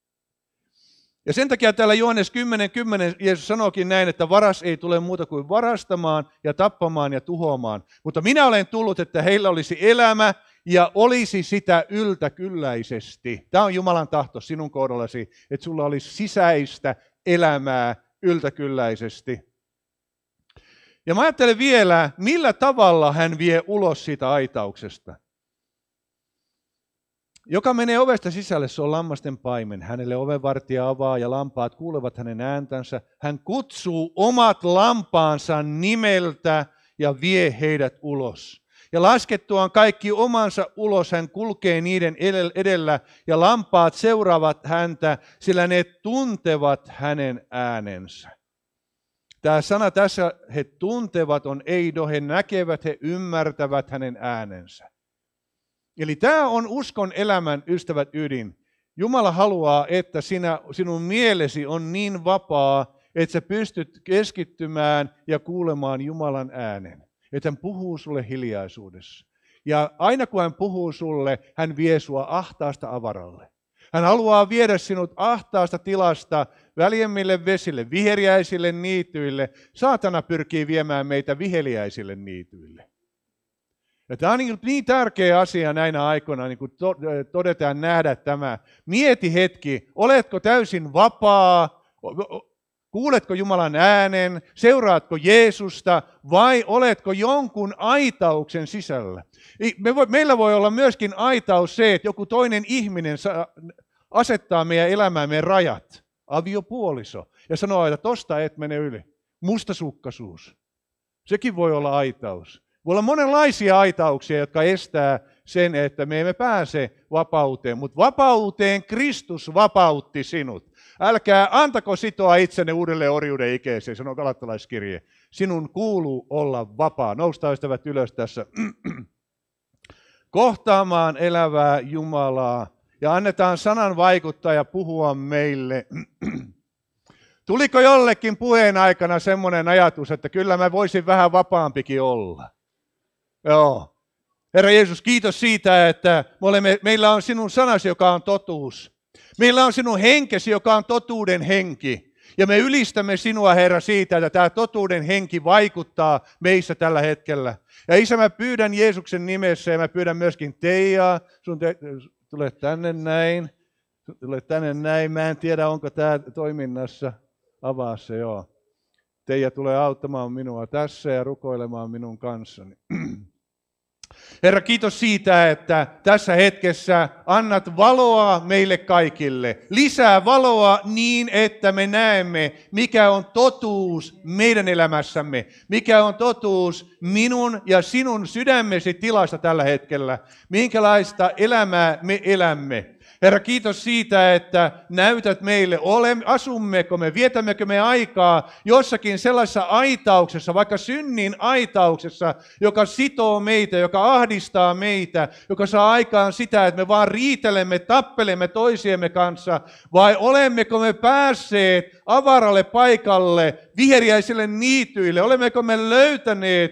Ja sen takia täällä Johannes 10.10 10 Jeesus sanoikin näin, että varas ei tule muuta kuin varastamaan ja tappamaan ja tuhoamaan. Mutta minä olen tullut, että heillä olisi elämä ja olisi sitä yltäkylläisesti. Tämä on Jumalan tahto sinun kohdallasi, että sulla olisi sisäistä elämää yltäkylläisesti. Ja mä ajattelen vielä, millä tavalla hän vie ulos siitä aitauksesta. Joka menee ovesta sisälle, se on lammasten paimen. Hänelle ovenvartija avaa ja lampaat kuulevat hänen ääntänsä. Hän kutsuu omat lampaansa nimeltä ja vie heidät ulos. Ja laskettuaan kaikki omansa ulos hän kulkee niiden edellä ja lampaat seuraavat häntä, sillä ne tuntevat hänen äänensä. Tämä sana tässä, he tuntevat, on eido, he näkevät, he ymmärtävät hänen äänensä. Eli tämä on uskon elämän ystävät ydin. Jumala haluaa, että sinä, sinun mielesi on niin vapaa, että sä pystyt keskittymään ja kuulemaan Jumalan äänen että hän puhuu sulle hiljaisuudessa. Ja aina kun hän puhuu sulle, hän vie sua ahtaasta avaralle. Hän haluaa viedä sinut ahtaasta tilasta väljemmille vesille, viheriäisille niityille. Saatana pyrkii viemään meitä viheliäisille niityille. Ja tämä on niin, niin, tärkeä asia näinä aikoina, niin kuin todetaan nähdä tämä. Mieti hetki, oletko täysin vapaa, Kuuletko Jumalan äänen? Seuraatko Jeesusta? Vai oletko jonkun aitauksen sisällä? meillä voi olla myöskin aitaus se, että joku toinen ihminen asettaa meidän elämäämme rajat, aviopuoliso, ja sanoo, että tosta et mene yli. Mustasukkaisuus. Sekin voi olla aitaus. Voi olla monenlaisia aitauksia, jotka estää sen, että me emme pääse vapauteen, mutta vapauteen Kristus vapautti sinut. Älkää antako sitoa itsenne uudelle orjuuden ikeeseen, sanoo kalattalaiskirje. Sinun kuuluu olla vapaa. Nousta ystävät ylös tässä. Kohtaamaan elävää Jumalaa ja annetaan sanan vaikuttaa ja puhua meille. Tuliko jollekin puheen aikana semmoinen ajatus, että kyllä mä voisin vähän vapaampikin olla? Joo. Herra Jeesus, kiitos siitä, että me olemme, meillä on sinun sanasi, joka on totuus. Meillä on sinun henkesi, joka on totuuden henki. Ja me ylistämme sinua, Herra, siitä, että tämä totuuden henki vaikuttaa meissä tällä hetkellä. Ja Isä, mä pyydän Jeesuksen nimessä ja mä pyydän myöskin Teijaa, sun te- tule tänne näin, tule tänne näin. Mä en tiedä, onko tämä toiminnassa. Avaa se, joo. Teija tulee auttamaan minua tässä ja rukoilemaan minun kanssani. Herra, kiitos siitä, että tässä hetkessä annat valoa meille kaikille. Lisää valoa niin, että me näemme, mikä on totuus meidän elämässämme, mikä on totuus minun ja sinun sydämesi tilasta tällä hetkellä, minkälaista elämää me elämme. Herra, kiitos siitä, että näytät meille, olemme, asummeko me, vietämmekö me aikaa jossakin sellaisessa aitauksessa, vaikka synnin aitauksessa, joka sitoo meitä, joka ahdistaa meitä, joka saa aikaan sitä, että me vaan riitelemme, tappelemme toisiemme kanssa, vai olemmeko me päässeet avaralle paikalle, viheriäisille niityille, olemmeko me löytäneet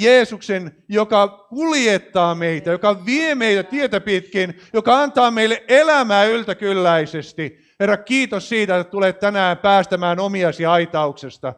Jeesuksen, joka kuljettaa meitä, joka vie meitä tietä pitkin, joka antaa meille elämää yltäkylläisesti. Herra, kiitos siitä, että tulet tänään päästämään omiasi aitauksesta.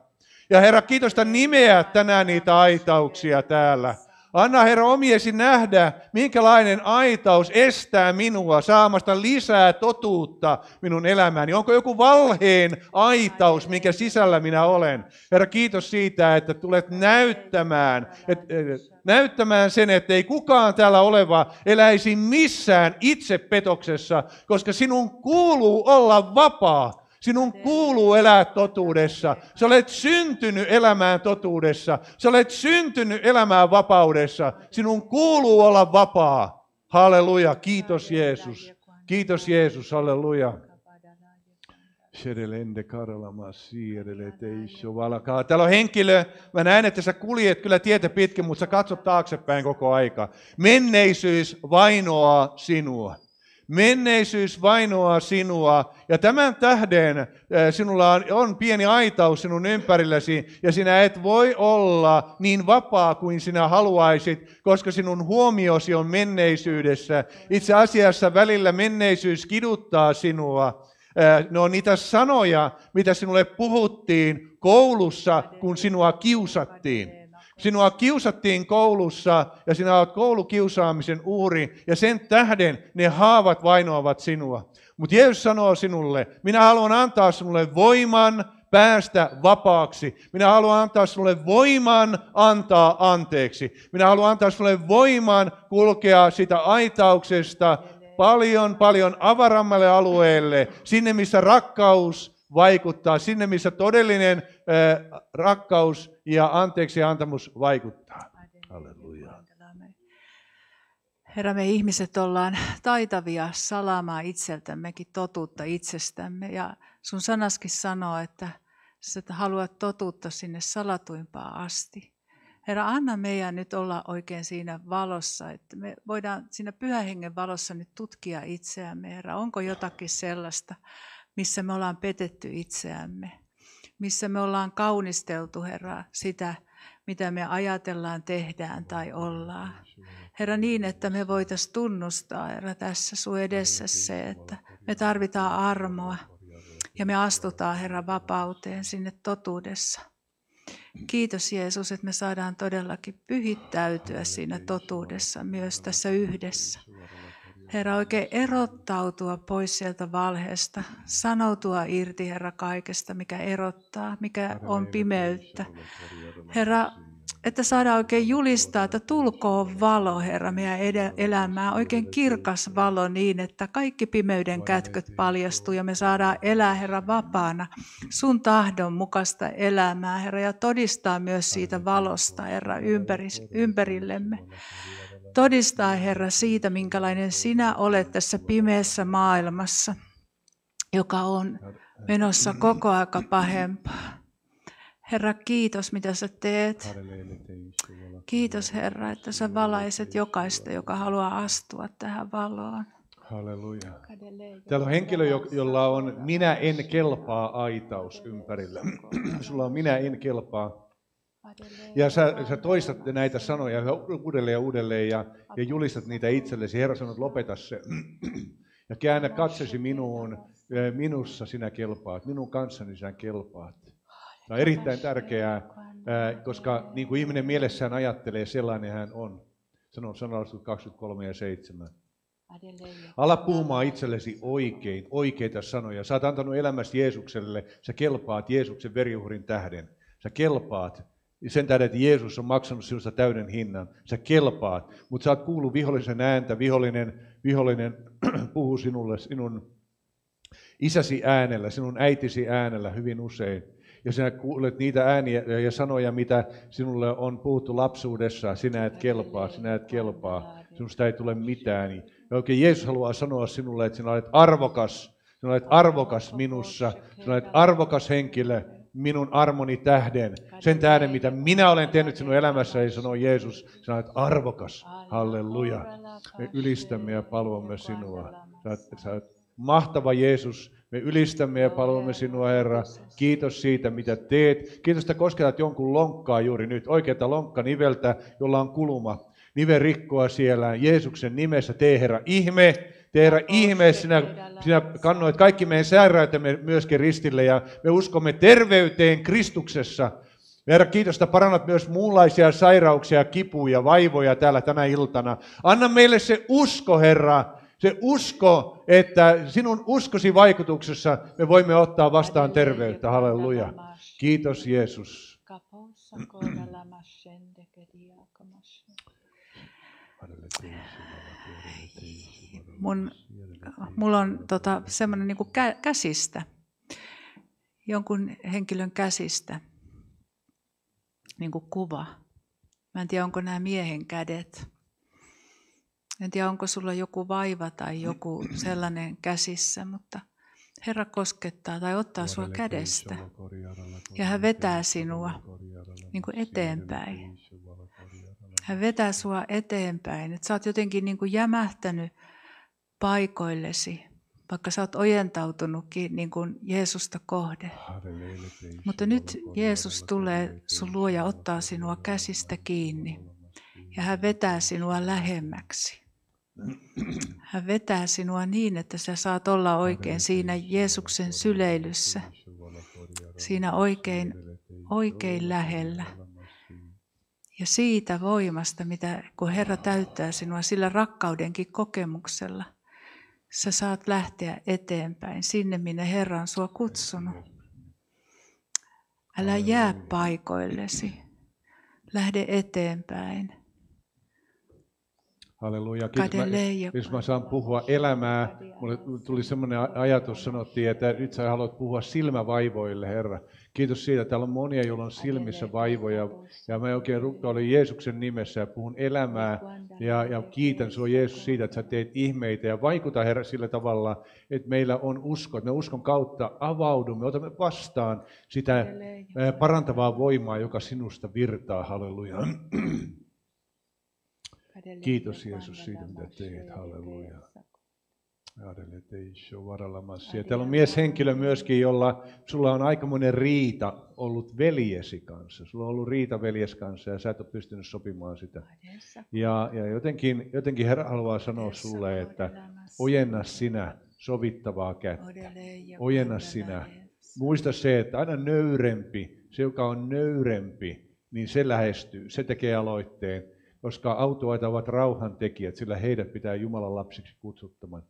Ja Herra, kiitos, että nimeät tänään niitä aitauksia täällä. Anna Herra omiesi nähdä, minkälainen aitaus estää minua saamasta lisää totuutta minun elämääni. Onko joku valheen aitaus, minkä sisällä minä olen? Herra, kiitos siitä, että tulet näyttämään, et, et, näyttämään sen, että ei kukaan täällä oleva eläisi missään itsepetoksessa, koska sinun kuuluu olla vapaa. Sinun kuuluu elää totuudessa. Sä olet syntynyt elämään totuudessa. Sä olet syntynyt elämään vapaudessa. Sinun kuuluu olla vapaa. Halleluja. Kiitos Jeesus. Kiitos Jeesus. Halleluja. Täällä on henkilö, mä näen, että sä kuljet kyllä tietä pitkin, mutta sä katsot taaksepäin koko aika. Menneisyys vainoaa sinua. Menneisyys vainoaa sinua ja tämän tähden eh, sinulla on pieni aitaus sinun ympärilläsi ja sinä et voi olla niin vapaa kuin sinä haluaisit, koska sinun huomiosi on menneisyydessä. Itse asiassa välillä menneisyys kiduttaa sinua. Eh, ne on niitä sanoja, mitä sinulle puhuttiin koulussa, kun sinua kiusattiin. Sinua kiusattiin koulussa ja sinä olet koulukiusaamisen uuri ja sen tähden ne haavat vainoavat sinua. Mutta Jeesus sanoo sinulle, minä haluan antaa sinulle voiman päästä vapaaksi. Minä haluan antaa sinulle voiman antaa anteeksi. Minä haluan antaa sinulle voiman kulkea sitä aitauksesta paljon, paljon avarammalle alueelle, sinne missä rakkaus vaikuttaa, sinne missä todellinen rakkaus ja anteeksi antamus vaikuttaa. Halleluja. Herra, me ihmiset ollaan taitavia salaamaan itseltämmekin totuutta itsestämme. Ja sun sanaskin sanoo, että sä haluat totuutta sinne salatuimpaan asti. Herra, anna meidän nyt olla oikein siinä valossa, että me voidaan siinä pyhähengen valossa nyt tutkia itseämme, Herra. Onko jotakin sellaista, missä me ollaan petetty itseämme, missä me ollaan kaunisteltu, Herra, sitä, mitä me ajatellaan, tehdään tai ollaan. Herra, niin, että me voitaisiin tunnustaa, Herra, tässä sun edessä se, että me tarvitaan armoa ja me astutaan, Herra, vapauteen sinne totuudessa. Kiitos Jeesus, että me saadaan todellakin pyhittäytyä siinä totuudessa myös tässä yhdessä. Herra, oikein erottautua pois sieltä valheesta, sanoutua irti, Herra, kaikesta, mikä erottaa, mikä on pimeyttä. Herra, että saadaan oikein julistaa, että tulkoon valo, Herra, meidän elämää, oikein kirkas valo niin, että kaikki pimeyden kätköt paljastuu ja me saadaan elää, Herra, vapaana sun tahdon mukaista elämää, Herra, ja todistaa myös siitä valosta, Herra, ympärillemme todistaa, Herra, siitä, minkälainen sinä olet tässä pimeässä maailmassa, joka on menossa koko aika pahempaa. Herra, kiitos, mitä sä teet. Kiitos, Herra, että sä valaiset jokaista, joka haluaa astua tähän valoon. Halleluja. Täällä on henkilö, jolla on minä en kelpaa aitaus ympärillä. Sulla on minä en kelpaa ja sä, sä toistat näitä sanoja uudelleen ja uudelleen ja, ja julistat niitä itsellesi. Herra sanoo, lopeta se. Ja käännä katsesi minuun, minussa sinä kelpaat, minun kanssani sinä kelpaat. No, Tämä on erittäin tärkeää, koska niin kuin ihminen mielessään ajattelee, sellainen hän on. Sanon sanallisuus 23 ja 7. Ala puhumaan itsellesi oikein, oikeita sanoja. Sä oot antanut elämäsi Jeesukselle, sä kelpaat Jeesuksen verihurin tähden. Sä kelpaat sen tähden, että Jeesus on maksanut sinusta täyden hinnan. Sä kelpaat, mutta sä oot kuullut vihollisen ääntä, vihollinen, vihollinen puhuu sinulle sinun isäsi äänellä, sinun äitisi äänellä hyvin usein. Ja sinä kuulet niitä ääniä ja sanoja, mitä sinulle on puhuttu lapsuudessa. Sinä et kelpaa, sinä et kelpaa. Sinusta ei tule mitään. Ja oikein Jeesus haluaa sanoa sinulle, että sinä olet arvokas. Sinä olet arvokas minussa. Sinä olet arvokas henkilö minun armoni tähden, sen tähden, mitä minä olen tehnyt sinun elämässäsi, sanoo Jeesus. Sinä olet arvokas, halleluja. Me ylistämme ja palvomme sinua. Sä olet sä mahtava Jeesus, me ylistämme ja palvomme sinua, Herra. Kiitos siitä, mitä teet. Kiitos, että kosketat jonkun lonkkaa juuri nyt, oikeata lonkkaniveltä, jolla on kuluma. Nive rikkoa siellä. Jeesuksen nimessä tee, Herra, ihme Tee Herra sinä, sinä kannoit kaikki meidän sairautemme myöskin ristille ja me uskomme terveyteen Kristuksessa. Herra, kiitos, että parannat myös muunlaisia sairauksia, kipuja, vaivoja täällä tänä iltana. Anna meille se usko, Herra, se usko, että sinun uskosi vaikutuksessa me voimme ottaa vastaan terveyttä. Halleluja. Kiitos Jeesus mun, mulla on tota, semmoinen niin kä- käsistä, jonkun henkilön käsistä niin kuin kuva. Mä en tiedä, onko nämä miehen kädet. En tiedä, onko sulla joku vaiva tai niin. joku sellainen käsissä, mutta Herra koskettaa tai ottaa sua kädestä. Ja hän vetää sinua niin kuin eteenpäin. Hän vetää sua eteenpäin. Et sä oot jotenkin niin kuin jämähtänyt paikoillesi, vaikka sä oot ojentautunutkin niin kuin Jeesusta kohde. Mutta nyt Jeesus tulee sun luo ja ottaa sinua käsistä kiinni ja hän vetää sinua lähemmäksi. Hän vetää sinua niin, että sä saat olla oikein siinä Jeesuksen syleilyssä, siinä oikein, oikein lähellä. Ja siitä voimasta, mitä kun Herra täyttää sinua sillä rakkaudenkin kokemuksella, sä saat lähteä eteenpäin sinne, minne Herra on sua kutsunut. Älä jää paikoillesi. Lähde eteenpäin. Halleluja. jos mä saan puhua elämää, mulle tuli semmoinen ajatus, sanottiin, että nyt sä haluat puhua silmävaivoille, Herra. Kiitos siitä. Täällä on monia, joilla on silmissä vaivoja. Ja mä oikein rukoilen Jeesuksen nimessä ja puhun elämää. Ja, ja kiitän sinua Jeesus siitä, että sä teet ihmeitä. Ja vaikuta Herra sillä tavalla, että meillä on usko. Että me uskon kautta avaudumme, otamme vastaan sitä parantavaa voimaa, joka sinusta virtaa. Halleluja. Kiitos Jeesus siitä, mitä teet. Halleluja. Ajattelin, että ei se ole Täällä on mieshenkilö myöskin, jolla sulla on aikamoinen riita ollut veljesi kanssa. Sulla on ollut riita veljes kanssa ja sä et ole pystynyt sopimaan sitä. Ja, ja jotenkin, jotenkin Herra haluaa sanoa sulle, että ojenna sinä sovittavaa kättä. Ojenna sinä. Muista se, että aina nöyrempi, se joka on nöyrempi, niin se lähestyy, se tekee aloitteen koska autoaita ovat rauhantekijät, sillä heidät pitää Jumalan lapsiksi kutsuttamaan.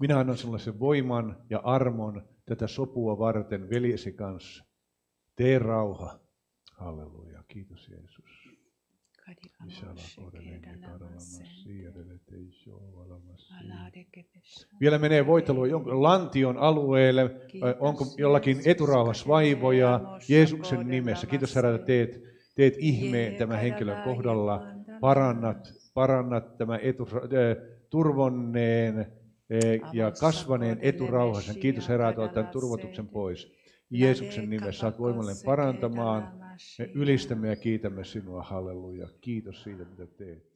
Minä annan sinulle sen voiman ja armon tätä sopua varten veljesi kanssa. Tee rauha. Halleluja. Kiitos Jeesus. Vielä menee voitelu lantion alueelle, onko jollakin eturauhas vaivoja Jeesuksen nimessä. Kiitos Herra, että teet, teet ihmeen tämän henkilön kohdalla, parannat, parannat tämä eturauhas turvonneen e, ja kasvaneen eturauhasen. Kiitos Herra, että tämän turvotuksen pois. Jeesuksen nimessä saat voimallinen parantamaan. Me ylistämme ja kiitämme sinua, halleluja. Kiitos siitä, mitä teet.